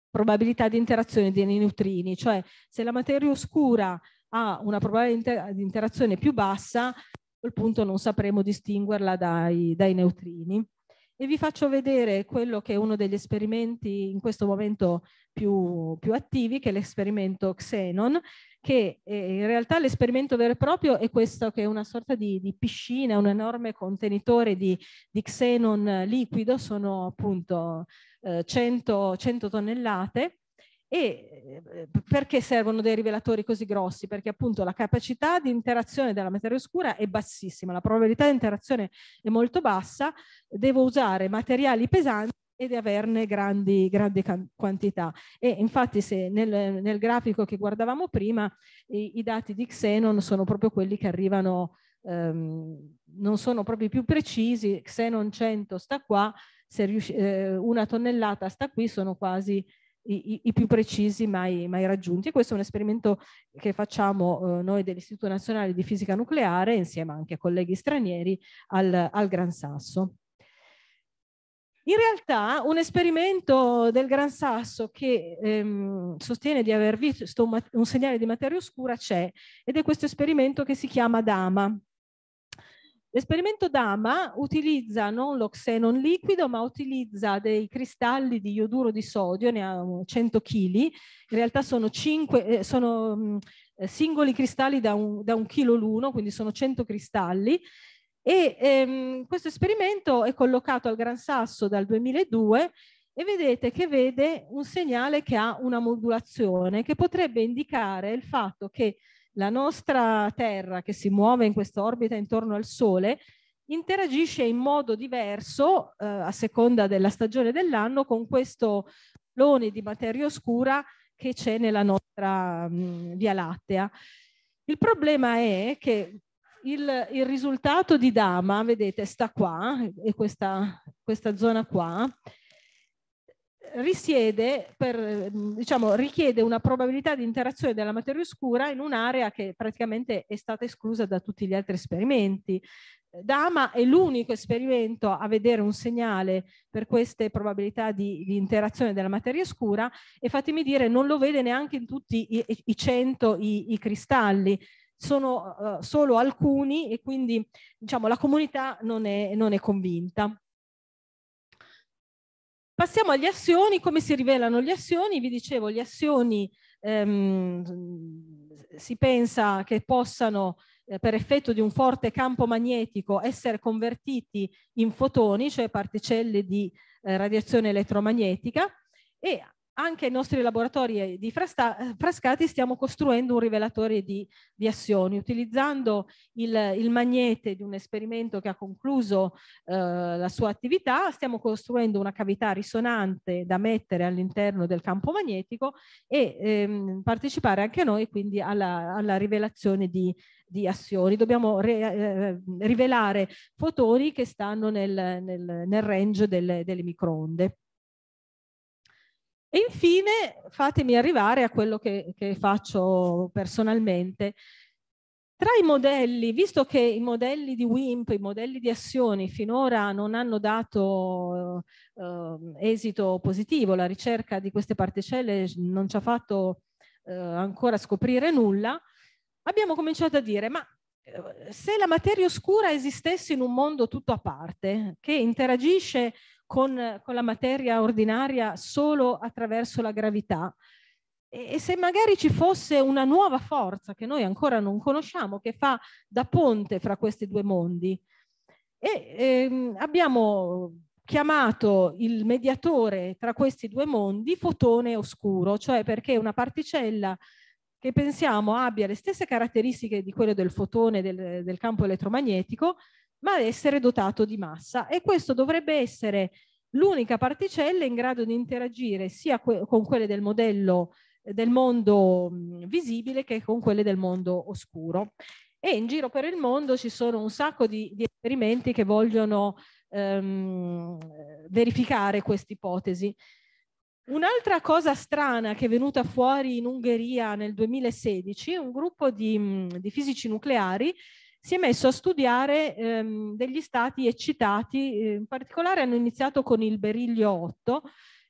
probabilità di interazione dei neutrini, cioè se la materia oscura ha una probabilità di interazione più bassa, a quel punto non sapremo distinguerla dai, dai neutrini e vi faccio vedere quello che è uno degli esperimenti in questo momento più, più attivi, che è l'esperimento Xenon, che eh, in realtà l'esperimento vero e proprio è questo che è una sorta di, di piscina, un enorme contenitore di, di Xenon liquido, sono appunto eh, 100, 100 tonnellate e eh, perché servono dei rivelatori così grossi? Perché appunto la capacità di interazione della materia oscura è bassissima, la probabilità di interazione è molto bassa, devo usare materiali pesanti ed averne grandi, grandi quantità. E infatti se nel, nel grafico che guardavamo prima i, i, dati di Xenon sono proprio quelli che arrivano, ehm, non sono proprio più precisi, Xenon 100 sta qua, se riusci, eh, una tonnellata sta qui, sono quasi i, i, più precisi mai, mai, raggiunti. E questo è un esperimento che facciamo eh, noi dell'Istituto Nazionale di Fisica Nucleare insieme anche a colleghi stranieri al, al Gran Sasso. In realtà un esperimento del Gran Sasso che ehm, sostiene di aver visto un, un segnale di materia oscura c'è ed è questo esperimento che si chiama DAMA, L'esperimento DAMA utilizza non lo xenon liquido, ma utilizza dei cristalli di ioduro di sodio, ne ha 100 kg, in realtà sono, 5, eh, sono mm, eh, singoli cristalli da un, da un chilo l'uno, quindi sono 100 cristalli, e ehm, questo esperimento è collocato al Gran Sasso dal 2002 e vedete che vede un segnale che ha una modulazione che potrebbe indicare il fatto che la nostra Terra che si muove in questa orbita intorno al Sole interagisce in modo diverso eh, a seconda della stagione dell'anno con questo clone di materia oscura che c'è nella nostra mh, mm, Via Lattea. Il problema è che il, il, risultato di Dama, vedete, sta qua, è eh, questa, questa zona qua, risiede per, ehm, diciamo, richiede una probabilità di interazione della materia oscura in un'area che praticamente è stata esclusa da tutti gli altri esperimenti. Dama è l'unico esperimento a vedere un segnale per queste probabilità di, di, interazione della materia scura e fatemi dire non lo vede neanche in tutti i, i 100 i, i cristalli, sono uh, solo alcuni e quindi diciamo, la comunità non è, non è convinta. Passiamo agli assioni, come si rivelano gli assioni? Vi dicevo, gli assioni ehm, si pensa che possano, eh, per effetto di un forte campo magnetico, essere convertiti in fotoni, cioè particelle di eh, radiazione elettromagnetica, e anche ai nostri laboratori eh, di eh, Frascati stiamo costruendo un rivelatore di, di azioni, utilizzando il, il, magnete di un esperimento che ha concluso eh, la sua attività, stiamo costruendo una cavità risonante da mettere all'interno del campo magnetico e ehm, partecipare anche noi quindi alla, alla rivelazione di, di azioni, dobbiamo re, eh, rivelare fotoni che stanno nel, nel, nel range delle, delle microonde. E infine fatemi arrivare a quello che, che faccio personalmente. Tra i modelli, visto che i modelli di WIMP, i modelli di azioni finora non hanno dato eh, esito positivo, la ricerca di queste particelle non ci ha fatto eh, ancora scoprire nulla, abbiamo cominciato a dire ma eh, se la materia oscura esistesse in un mondo tutto a parte, che interagisce con, con la materia ordinaria solo attraverso la gravità. E, e se magari ci fosse una nuova forza che noi ancora non conosciamo, che fa da ponte fra questi due mondi. E ehm, abbiamo chiamato il mediatore tra questi due mondi fotone oscuro, cioè perché una particella che pensiamo abbia le stesse caratteristiche di quelle del fotone del, del campo elettromagnetico, ma ad essere dotato di massa. E questo dovrebbe essere l'unica particella in grado di interagire sia que con quelle del modello eh, del mondo visibile che con quelle del mondo oscuro. E in giro per il mondo ci sono un sacco di, di esperimenti che vogliono ehm, verificare questa ipotesi. Un'altra cosa strana che è venuta fuori in Ungheria nel 2016, un gruppo di, di fisici nucleari si è messo a studiare ehm, degli stati eccitati, eh, in particolare hanno iniziato con il beriglio 8,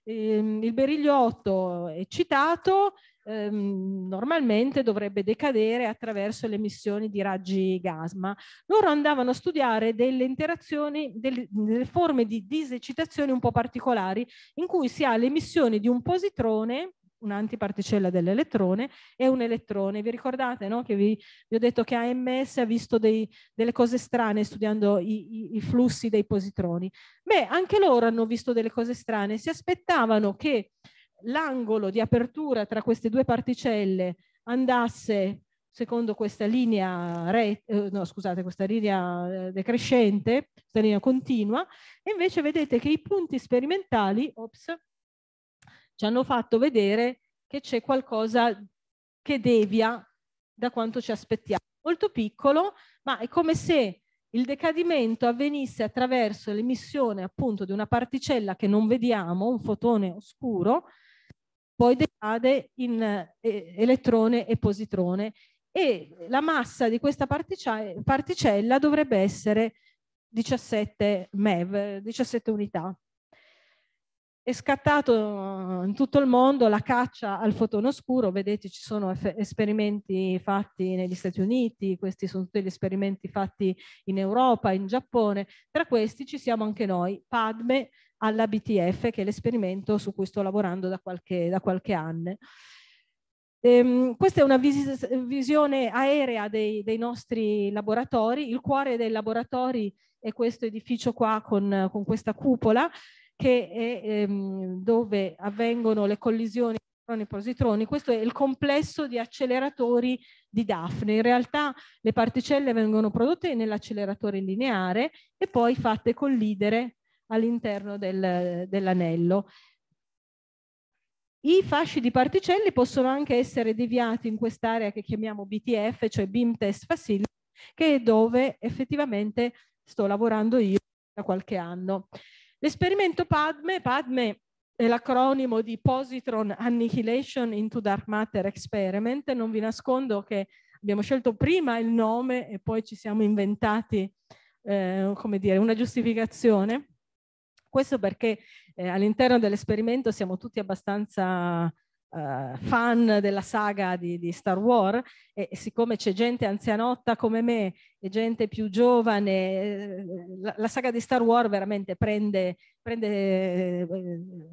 ehm, il beriglio 8 eccitato ehm, normalmente dovrebbe decadere attraverso le emissioni di raggi gasma. Loro andavano a studiare delle interazioni, delle, delle forme di disecitazione un po' particolari in cui si ha l'emissione di un positrone un'antiparticella dell'elettrone e un elettrone. Vi ricordate no? che vi, vi, ho detto che AMS ha visto dei, delle cose strane studiando i, i, i, flussi dei positroni? Beh, anche loro hanno visto delle cose strane, si aspettavano che l'angolo di apertura tra queste due particelle andasse secondo questa linea, re, eh, no, scusate, questa linea eh, decrescente, questa linea continua, e invece vedete che i punti sperimentali, ops, ci hanno fatto vedere che c'è qualcosa che devia da quanto ci aspettiamo. Molto piccolo, ma è come se il decadimento avvenisse attraverso l'emissione appunto di una particella che non vediamo, un fotone oscuro, poi decade in eh, elettrone e positrone e la massa di questa particella dovrebbe essere 17 MeV, 17 unità è scattato eh, in tutto il mondo la caccia al fotone oscuro, vedete ci sono esperimenti fatti negli Stati Uniti, questi sono tutti gli esperimenti fatti in Europa, in Giappone, tra questi ci siamo anche noi, Padme alla BTF che è l'esperimento su cui sto lavorando da qualche, da qualche anno. Ehm, questa è una vis visione aerea dei, dei nostri laboratori, il cuore dei laboratori è questo edificio qua con, con questa cupola, che è ehm, dove avvengono le collisioni e positroni, questo è il complesso di acceleratori di Daphne. In realtà le particelle vengono prodotte nell'acceleratore lineare e poi fatte collidere all'interno del, dell'anello. I fasci di particelle possono anche essere deviati in quest'area che chiamiamo BTF, cioè Beam Test Facility, che è dove effettivamente sto lavorando io da qualche anno. L'esperimento PADME, PADME è l'acronimo di Positron Annihilation into Dark Matter Experiment, non vi nascondo che abbiamo scelto prima il nome e poi ci siamo inventati eh, come dire, una giustificazione. Questo perché eh, all'interno dell'esperimento siamo tutti abbastanza Uh, fan della saga di, di Star Wars e siccome c'è gente anzianotta come me e gente più giovane, eh, la, la saga di Star Wars veramente prende, prende eh,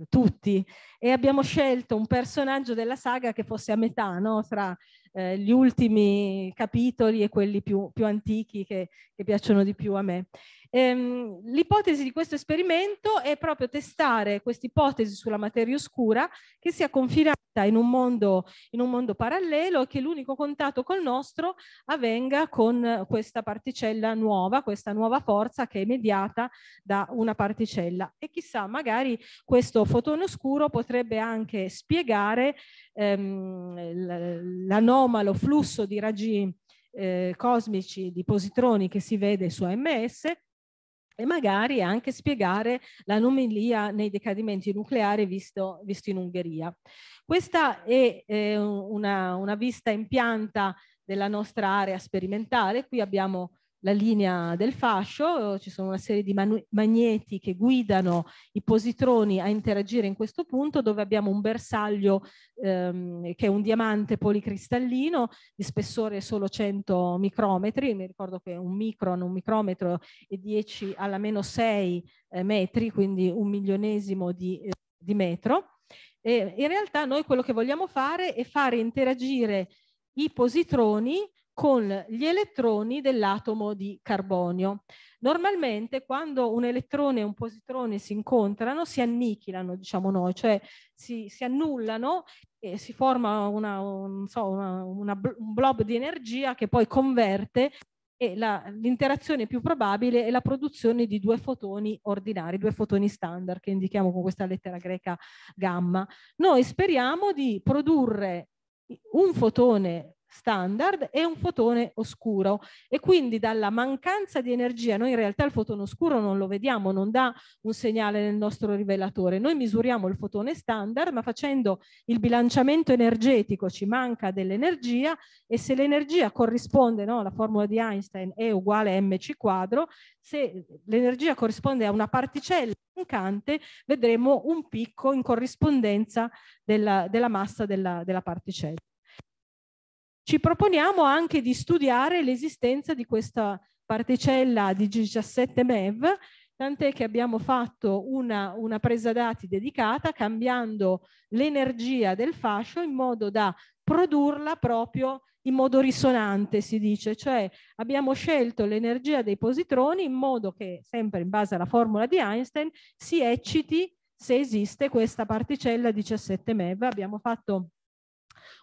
tutti e abbiamo scelto un personaggio della saga che fosse a metà no? tra eh, gli ultimi capitoli e quelli più, più antichi che, che piacciono di più a me. Ehm, l'ipotesi di questo esperimento è proprio testare questa ipotesi sulla materia oscura che sia confinata in un mondo, in un mondo parallelo e che l'unico contatto col nostro avvenga con questa particella nuova, questa nuova forza che è mediata da una particella. E chissà, magari questo fotone oscuro potrebbe anche spiegare ehm, l'anomalo flusso di raggi eh, cosmici di positroni che si vede su AMS e magari anche spiegare l'anomalia nei decadimenti nucleari visto, visto, in Ungheria. Questa è eh, una, una vista in pianta della nostra area sperimentale, qui abbiamo la linea del fascio, ci sono una serie di magneti che guidano i positroni a interagire in questo punto dove abbiamo un bersaglio ehm, che è un diamante policristallino di spessore solo 100 micrometri, mi ricordo che un micron, un micrometro è 10 alla meno 6 eh, metri, quindi un milionesimo di, eh, di metro. E in realtà noi quello che vogliamo fare è fare interagire i positroni con gli elettroni dell'atomo di carbonio. Normalmente quando un elettrone e un positrone si incontrano si annichilano, diciamo noi, cioè si, si annullano e si forma una, un, so, una, una, un blob di energia che poi converte e l'interazione più probabile è la produzione di due fotoni ordinari, due fotoni standard che indichiamo con questa lettera greca gamma. Noi speriamo di produrre un fotone standard e un fotone oscuro e quindi dalla mancanza di energia noi in realtà il fotone oscuro non lo vediamo non dà un segnale nel nostro rivelatore noi misuriamo il fotone standard ma facendo il bilanciamento energetico ci manca dell'energia e se l'energia corrisponde no, alla formula di Einstein è uguale a mc quadro se l'energia corrisponde a una particella mancante vedremo un picco in corrispondenza della, della massa della, della particella ci proponiamo anche di studiare l'esistenza di questa particella di 17 MEV, tant'è che abbiamo fatto una, una presa dati dedicata cambiando l'energia del fascio in modo da produrla proprio in modo risonante, si dice, cioè abbiamo scelto l'energia dei positroni in modo che, sempre in base alla formula di Einstein, si ecciti se esiste questa particella 17 MeV. Abbiamo fatto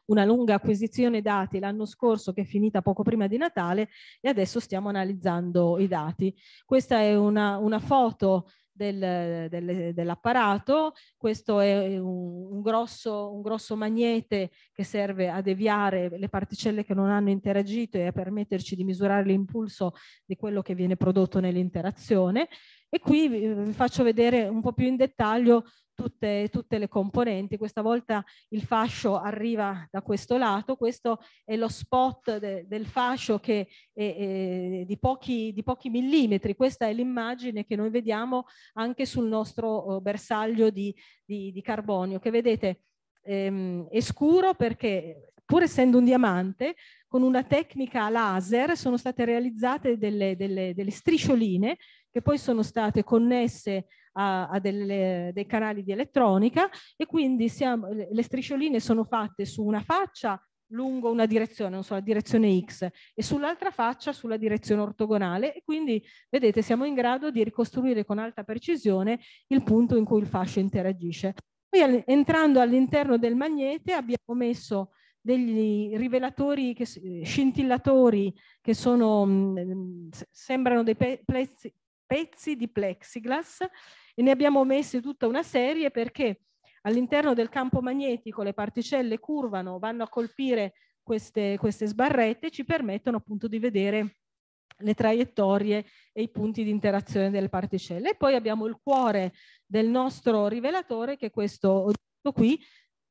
una lunga acquisizione dati l'anno scorso che è finita poco prima di Natale e adesso stiamo analizzando i dati. Questa è una, una foto del, del, dell'apparato, questo è un, un, grosso, un grosso magnete che serve a deviare le particelle che non hanno interagito e a permetterci di misurare l'impulso di quello che viene prodotto nell'interazione. E qui vi faccio vedere un po' più in dettaglio tutte, tutte le componenti. Questa volta il fascio arriva da questo lato, questo è lo spot de, del fascio che è, è di, pochi, di, pochi, millimetri, questa è l'immagine che noi vediamo anche sul nostro oh, bersaglio di, di, di carbonio, che vedete ehm, è scuro perché pur essendo un diamante, con una tecnica laser sono state realizzate delle, delle, delle striscioline che poi sono state connesse a, a delle, dei canali di elettronica e quindi siamo, le striscioline sono fatte su una faccia lungo una direzione, non so, la direzione X, e sull'altra faccia sulla direzione ortogonale e quindi vedete siamo in grado di ricostruire con alta precisione il punto in cui il fascio interagisce. Poi entrando all'interno del magnete abbiamo messo degli rivelatori che, eh, scintillatori che sono, mm, eh, sembrano dei pezzi, pezzi di plexiglass e ne abbiamo messe tutta una serie perché all'interno del campo magnetico le particelle curvano, vanno a colpire queste, queste sbarrette e ci permettono appunto di vedere le traiettorie e i punti di interazione delle particelle. E poi abbiamo il cuore del nostro rivelatore, che è questo oggetto qui,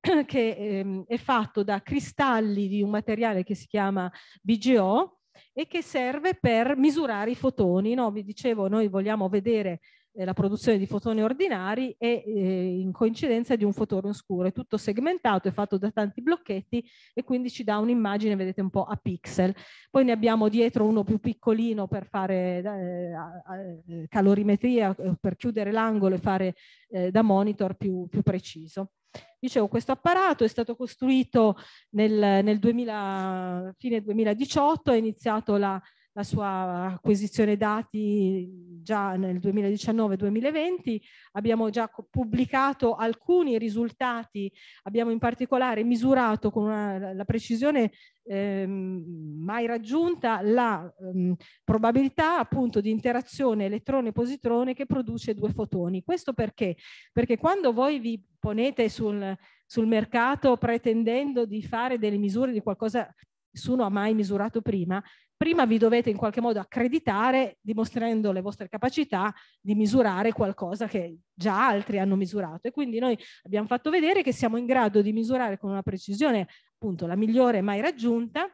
che ehm, è fatto da cristalli di un materiale che si chiama BGO, e che serve per misurare i fotoni. No? Vi dicevo, noi vogliamo vedere eh, la produzione di fotoni ordinari e eh, in coincidenza di un fotone oscuro. È tutto segmentato, è fatto da tanti blocchetti e quindi ci dà un'immagine, vedete, un po' a pixel. Poi ne abbiamo dietro uno più piccolino per fare eh, calorimetria, eh, per chiudere l'angolo e fare eh, da monitor più, più preciso. Dicevo, questo apparato è stato costruito nel, nel 2000, fine 2018, è iniziato la la sua acquisizione dati già nel 2019-2020, abbiamo già pubblicato alcuni risultati, abbiamo in particolare misurato con una, la precisione ehm, mai raggiunta la ehm, probabilità appunto di interazione elettrone-positrone che produce due fotoni. Questo perché? Perché quando voi vi ponete sul, sul mercato pretendendo di fare delle misure di qualcosa nessuno ha mai misurato prima, prima vi dovete in qualche modo accreditare dimostrando le vostre capacità di misurare qualcosa che già altri hanno misurato e quindi noi abbiamo fatto vedere che siamo in grado di misurare con una precisione appunto la migliore mai raggiunta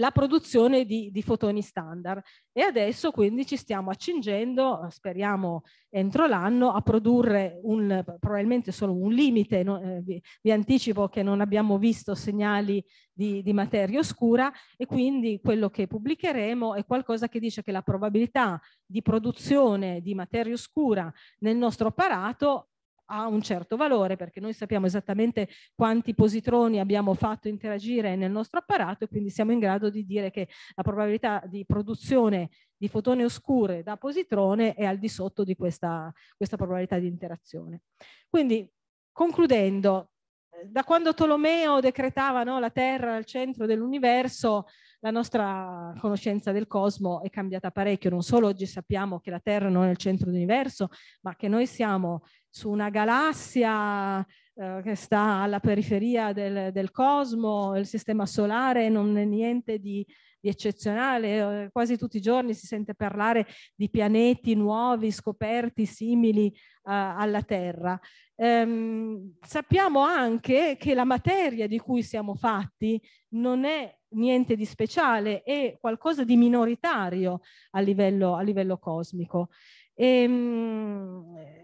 la produzione di, di, fotoni standard e adesso quindi ci stiamo accingendo, speriamo entro l'anno, a produrre un, probabilmente solo un limite, no, eh, vi, vi, anticipo che non abbiamo visto segnali di, di, materia oscura e quindi quello che pubblicheremo è qualcosa che dice che la probabilità di produzione di materia oscura nel nostro apparato ha un certo valore perché noi sappiamo esattamente quanti positroni abbiamo fatto interagire nel nostro apparato e quindi siamo in grado di dire che la probabilità di produzione di fotone oscure da positrone è al di sotto di questa, questa probabilità di interazione. Quindi concludendo, eh, da quando Tolomeo decretava no, la Terra al centro dell'universo, la nostra conoscenza del cosmo è cambiata parecchio, non solo oggi sappiamo che la Terra non è il centro dell'universo, ma che noi siamo su una galassia eh, che sta alla periferia del, del, cosmo, il sistema solare non è niente di, di eccezionale, eh, quasi tutti i giorni si sente parlare di pianeti nuovi, scoperti, simili eh, alla Terra. Ehm, sappiamo anche che la materia di cui siamo fatti non è niente di speciale, e qualcosa di minoritario a livello, a livello cosmico. E, ehm,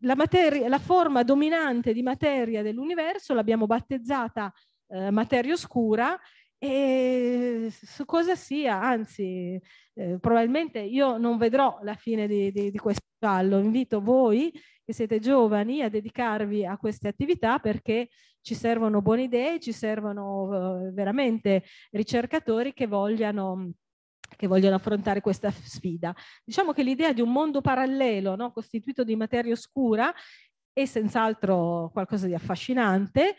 la, materia, la forma dominante di materia dell'universo l'abbiamo battezzata eh, materia oscura e su cosa sia, anzi eh, probabilmente io non vedrò la fine di, di, di questo giallo, invito voi che siete giovani a dedicarvi a queste attività perché ci servono buone idee, ci servono eh, veramente ricercatori che vogliano che vogliono affrontare questa sfida. Diciamo che l'idea di un mondo parallelo, no, costituito di materia oscura, è senz'altro qualcosa di affascinante.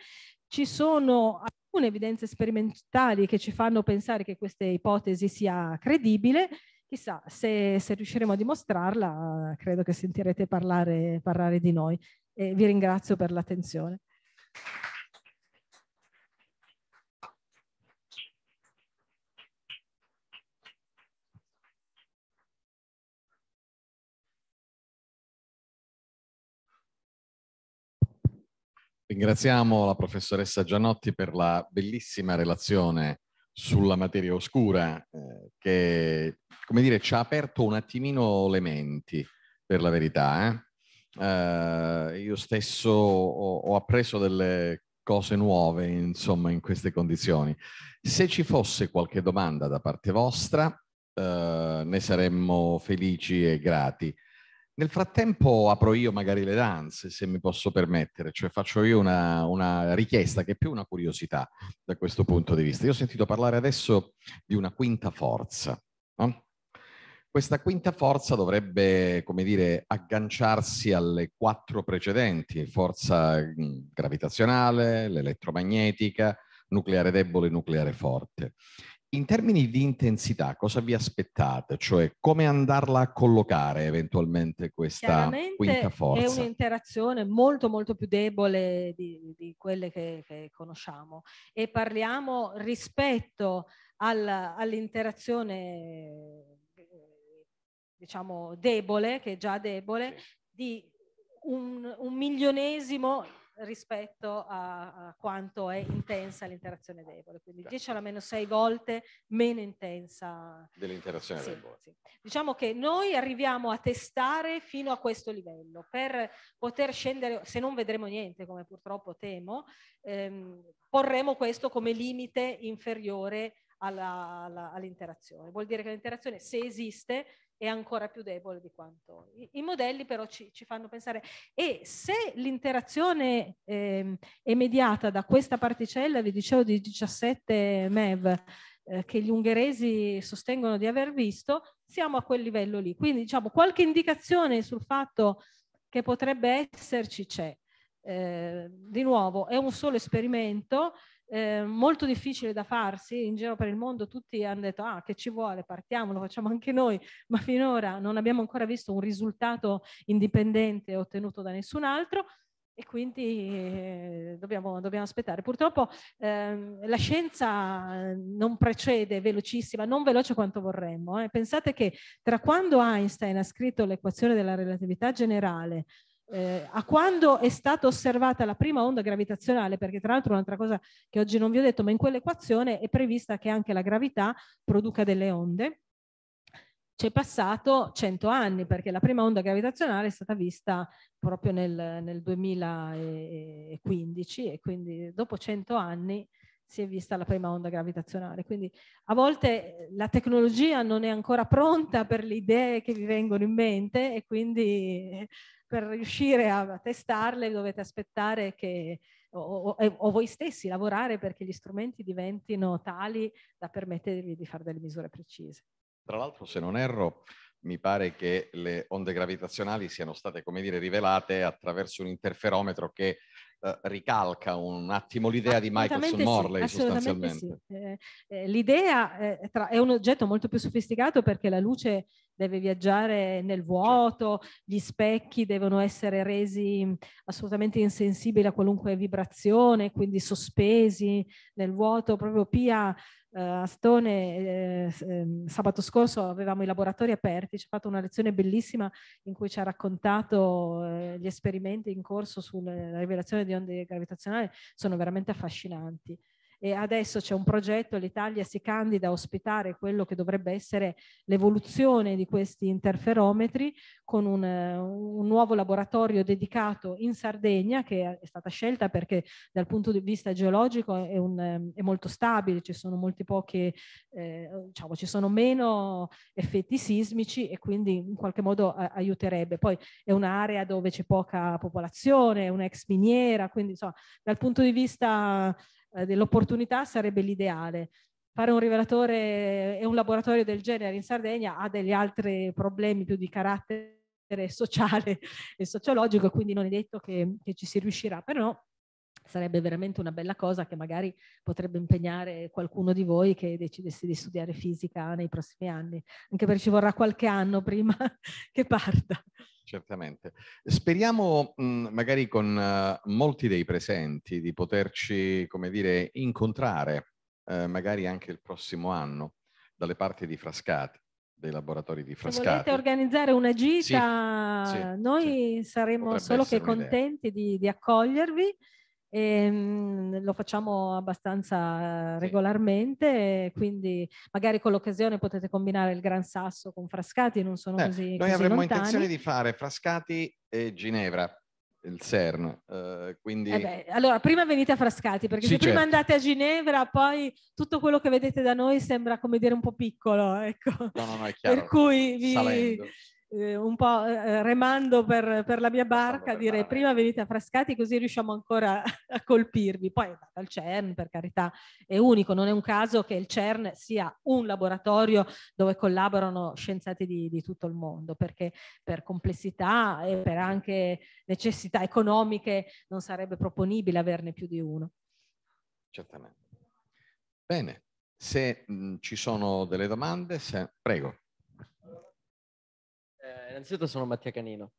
Ci sono alcune evidenze sperimentali che ci fanno pensare che questa ipotesi sia credibile, chissà se, se, riusciremo a dimostrarla, credo che sentirete parlare, parlare di noi. E vi ringrazio per l'attenzione. Ringraziamo la professoressa Gianotti per la bellissima relazione sulla materia oscura eh, che, come dire, ci ha aperto un attimino le menti, per la verità. Eh? Uh, io stesso ho, ho, appreso delle cose nuove, insomma, in queste condizioni. Se ci fosse qualche domanda da parte vostra, uh, ne saremmo felici e grati. Nel frattempo apro io magari le danze, se mi posso permettere, cioè faccio io una, una, richiesta che è più una curiosità da questo punto di vista. Io ho sentito parlare adesso di una quinta forza. No? Questa quinta forza dovrebbe, come dire, agganciarsi alle quattro precedenti, forza mm, gravitazionale, l'elettromagnetica, nucleare debole e nucleare forte. In termini di intensità, cosa vi aspettate? Cioè, come andarla a collocare eventualmente questa quinta forza? È un'interazione molto, molto più debole di, di quelle che, che, conosciamo e parliamo rispetto al, all'interazione, diciamo, debole, che è già debole, sì. di un, un milionesimo rispetto a, a quanto è intensa l'interazione debole, quindi 10 certo. alla meno 6 volte meno intensa dell'interazione sì, debole. Sì. Diciamo che noi arriviamo a testare fino a questo livello per poter scendere, se non vedremo niente come purtroppo temo, ehm, porremo questo come limite inferiore all'interazione. Vuol dire che l'interazione se esiste è ancora più debole di quanto. I, i modelli però ci, ci, fanno pensare e se l'interazione eh, è mediata da questa particella, vi dicevo, di 17 MeV, eh, che gli ungheresi sostengono di aver visto, siamo a quel livello lì. Quindi diciamo qualche indicazione sul fatto che potrebbe esserci c'è. Eh, di nuovo è un solo esperimento, eh, molto difficile da farsi, in giro per il mondo tutti hanno detto ah che ci vuole, partiamo, lo facciamo anche noi, ma finora non abbiamo ancora visto un risultato indipendente ottenuto da nessun altro e quindi eh, dobbiamo, dobbiamo, aspettare. Purtroppo eh, la scienza eh, non precede velocissima, non veloce quanto vorremmo. Eh. Pensate che tra quando Einstein ha scritto l'equazione della relatività generale eh, a quando è stata osservata la prima onda gravitazionale, perché tra l'altro un'altra cosa che oggi non vi ho detto, ma in quell'equazione è prevista che anche la gravità produca delle onde, c'è passato 100 anni perché la prima onda gravitazionale è stata vista proprio nel, nel 2015 e quindi dopo 100 anni si è vista la prima onda gravitazionale. Quindi a volte la tecnologia non è ancora pronta per le idee che vi vengono in mente e quindi per riuscire a testarle dovete aspettare che o, o, o, voi stessi lavorare perché gli strumenti diventino tali da permettervi di fare delle misure precise. Tra l'altro, se non erro, mi pare che le onde gravitazionali siano state, come dire, rivelate attraverso un interferometro che eh, ricalca un attimo l'idea di Michelson Morley sì, sostanzialmente. Sì. Eh, eh, l'idea è, tra, è un oggetto molto più sofisticato perché la luce deve viaggiare nel certo. vuoto, gli specchi devono essere resi mm, assolutamente insensibili a qualunque vibrazione, quindi sospesi nel vuoto. Proprio Pia eh, Astone eh, ehm, sabato scorso avevamo i laboratori aperti, ci ha fatto una lezione bellissima in cui ci ha raccontato eh, gli esperimenti in corso sulla rivelazione di di onde gravitazionali sono veramente affascinanti e adesso c'è un progetto, l'Italia si candida a ospitare quello che dovrebbe essere l'evoluzione di questi interferometri con un, un, nuovo laboratorio dedicato in Sardegna che è stata scelta perché dal punto di vista geologico è, un, è molto stabile, ci sono molti pochi, eh, diciamo, ci sono meno effetti sismici e quindi in qualche modo a, eh, aiuterebbe. Poi è un'area dove c'è poca popolazione, è un'ex miniera, quindi insomma dal punto di vista eh, dell'opportunità sarebbe l'ideale. Fare un rivelatore e un laboratorio del genere in Sardegna ha degli altri problemi più di carattere sociale e sociologico, quindi non è detto che, che ci si riuscirà, però sarebbe veramente una bella cosa che magari potrebbe impegnare qualcuno di voi che decidesse di studiare fisica nei prossimi anni, anche perché ci vorrà qualche anno prima che parta. Certamente. Speriamo, mh, mm, magari con uh, molti dei presenti, di poterci, come dire, incontrare, eh, magari anche il prossimo anno, dalle parti di Frascati dei laboratori di Frascati. Se volete organizzare una gita, sì, sì, noi sì. saremo Potrebbe solo che contenti di, di, accogliervi e, ehm, lo facciamo abbastanza eh, regolarmente, quindi magari con l'occasione potete combinare il Gran Sasso con Frascati, non sono eh, così Noi così avremmo lontani. intenzione di fare Frascati e Ginevra, il CERN. Uh, eh, quindi... Eh beh, allora, prima venite a Frascati, perché sì, se certo. prima andate a Ginevra, poi tutto quello che vedete da noi sembra, come dire, un po' piccolo, ecco. No, no, no, è chiaro. Per cui vi... Salendo. Eh, un po' eh, eh, remando per, per, la mia barca, dire prima venite a Frascati così riusciamo ancora a colpirvi. Poi dal CERN, per carità, è unico, non è un caso che il CERN sia un laboratorio dove collaborano scienziati di, di tutto il mondo, perché per complessità e per anche necessità economiche non sarebbe proponibile averne più di uno. Certamente. Bene, se mh, ci sono delle domande, se... prego eh, innanzitutto sono Mattia Canino.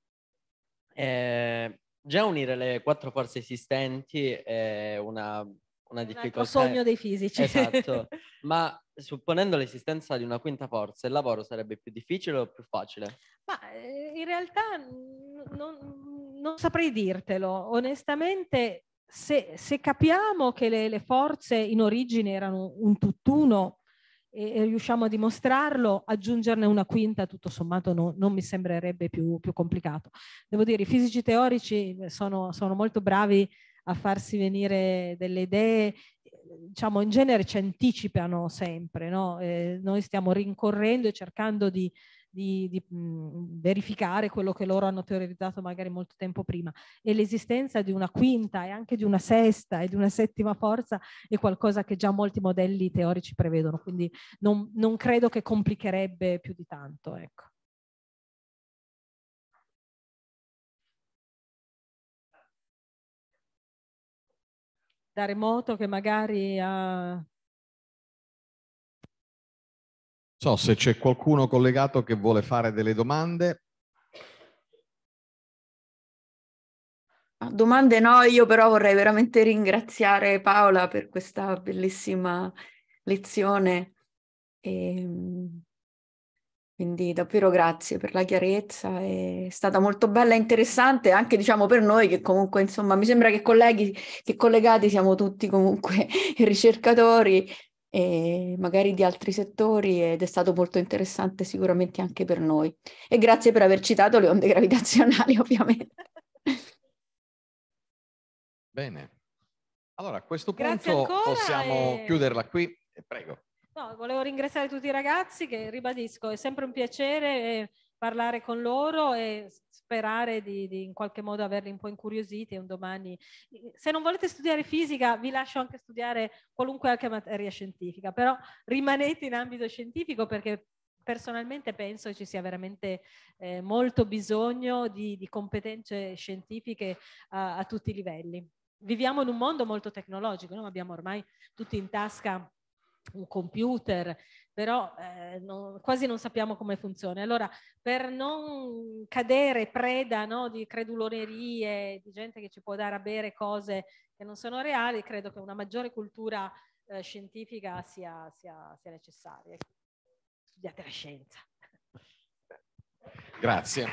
Eh, già unire le quattro forze esistenti è una, una difficoltà. Un sogno dei fisici. Esatto, ma supponendo l'esistenza di una quinta forza, il lavoro sarebbe più difficile o più facile? Ma eh, in realtà non, non saprei dirtelo. Onestamente, se, se capiamo che le, le forze in origine erano un tutt'uno, e, riusciamo a dimostrarlo, aggiungerne una quinta tutto sommato no, non mi sembrerebbe più, più, complicato. Devo dire, i fisici teorici eh, sono, sono molto bravi a farsi venire delle idee, diciamo in genere ci anticipano sempre, no? eh, noi stiamo rincorrendo e cercando di di, di mhmm, verificare quello che loro hanno teorizzato magari molto tempo prima e l'esistenza di una quinta e anche di una sesta e di una settima forza è qualcosa che già molti modelli teorici prevedono, quindi non, non credo che complicherebbe più di tanto. Ecco. da remoto che magari ha so se c'è qualcuno collegato che vuole fare delle domande. Ah, domande no, io però vorrei veramente ringraziare Paola per questa bellissima lezione. E, ehm, quindi davvero grazie per la chiarezza, è stata molto bella e interessante anche diciamo per noi che comunque insomma mi sembra che colleghi, che collegati siamo tutti comunque ricercatori e magari di altri settori ed è stato molto interessante sicuramente anche per noi. E grazie per aver citato le onde gravitazionali ovviamente. Bene, allora a questo punto possiamo e... chiuderla qui eh, prego. No, volevo ringraziare tutti i ragazzi che ribadisco, è sempre un piacere. E parlare con loro e sperare di, di, in qualche modo averli un po' incuriositi un domani. Se non volete studiare fisica, vi lascio anche studiare qualunque altra materia scientifica, però rimanete in ambito scientifico perché personalmente penso ci sia veramente eh, molto bisogno di, di competenze scientifiche a, a, tutti i livelli. Viviamo in un mondo molto tecnologico, no? abbiamo ormai tutti in tasca un computer, però eh, non, quasi non sappiamo come funziona. Allora, per non cadere preda no, di credulonerie, di gente che ci può dare a bere cose che non sono reali, credo che una maggiore cultura eh, scientifica sia, sia, sia necessaria. Studiate la scienza. Grazie.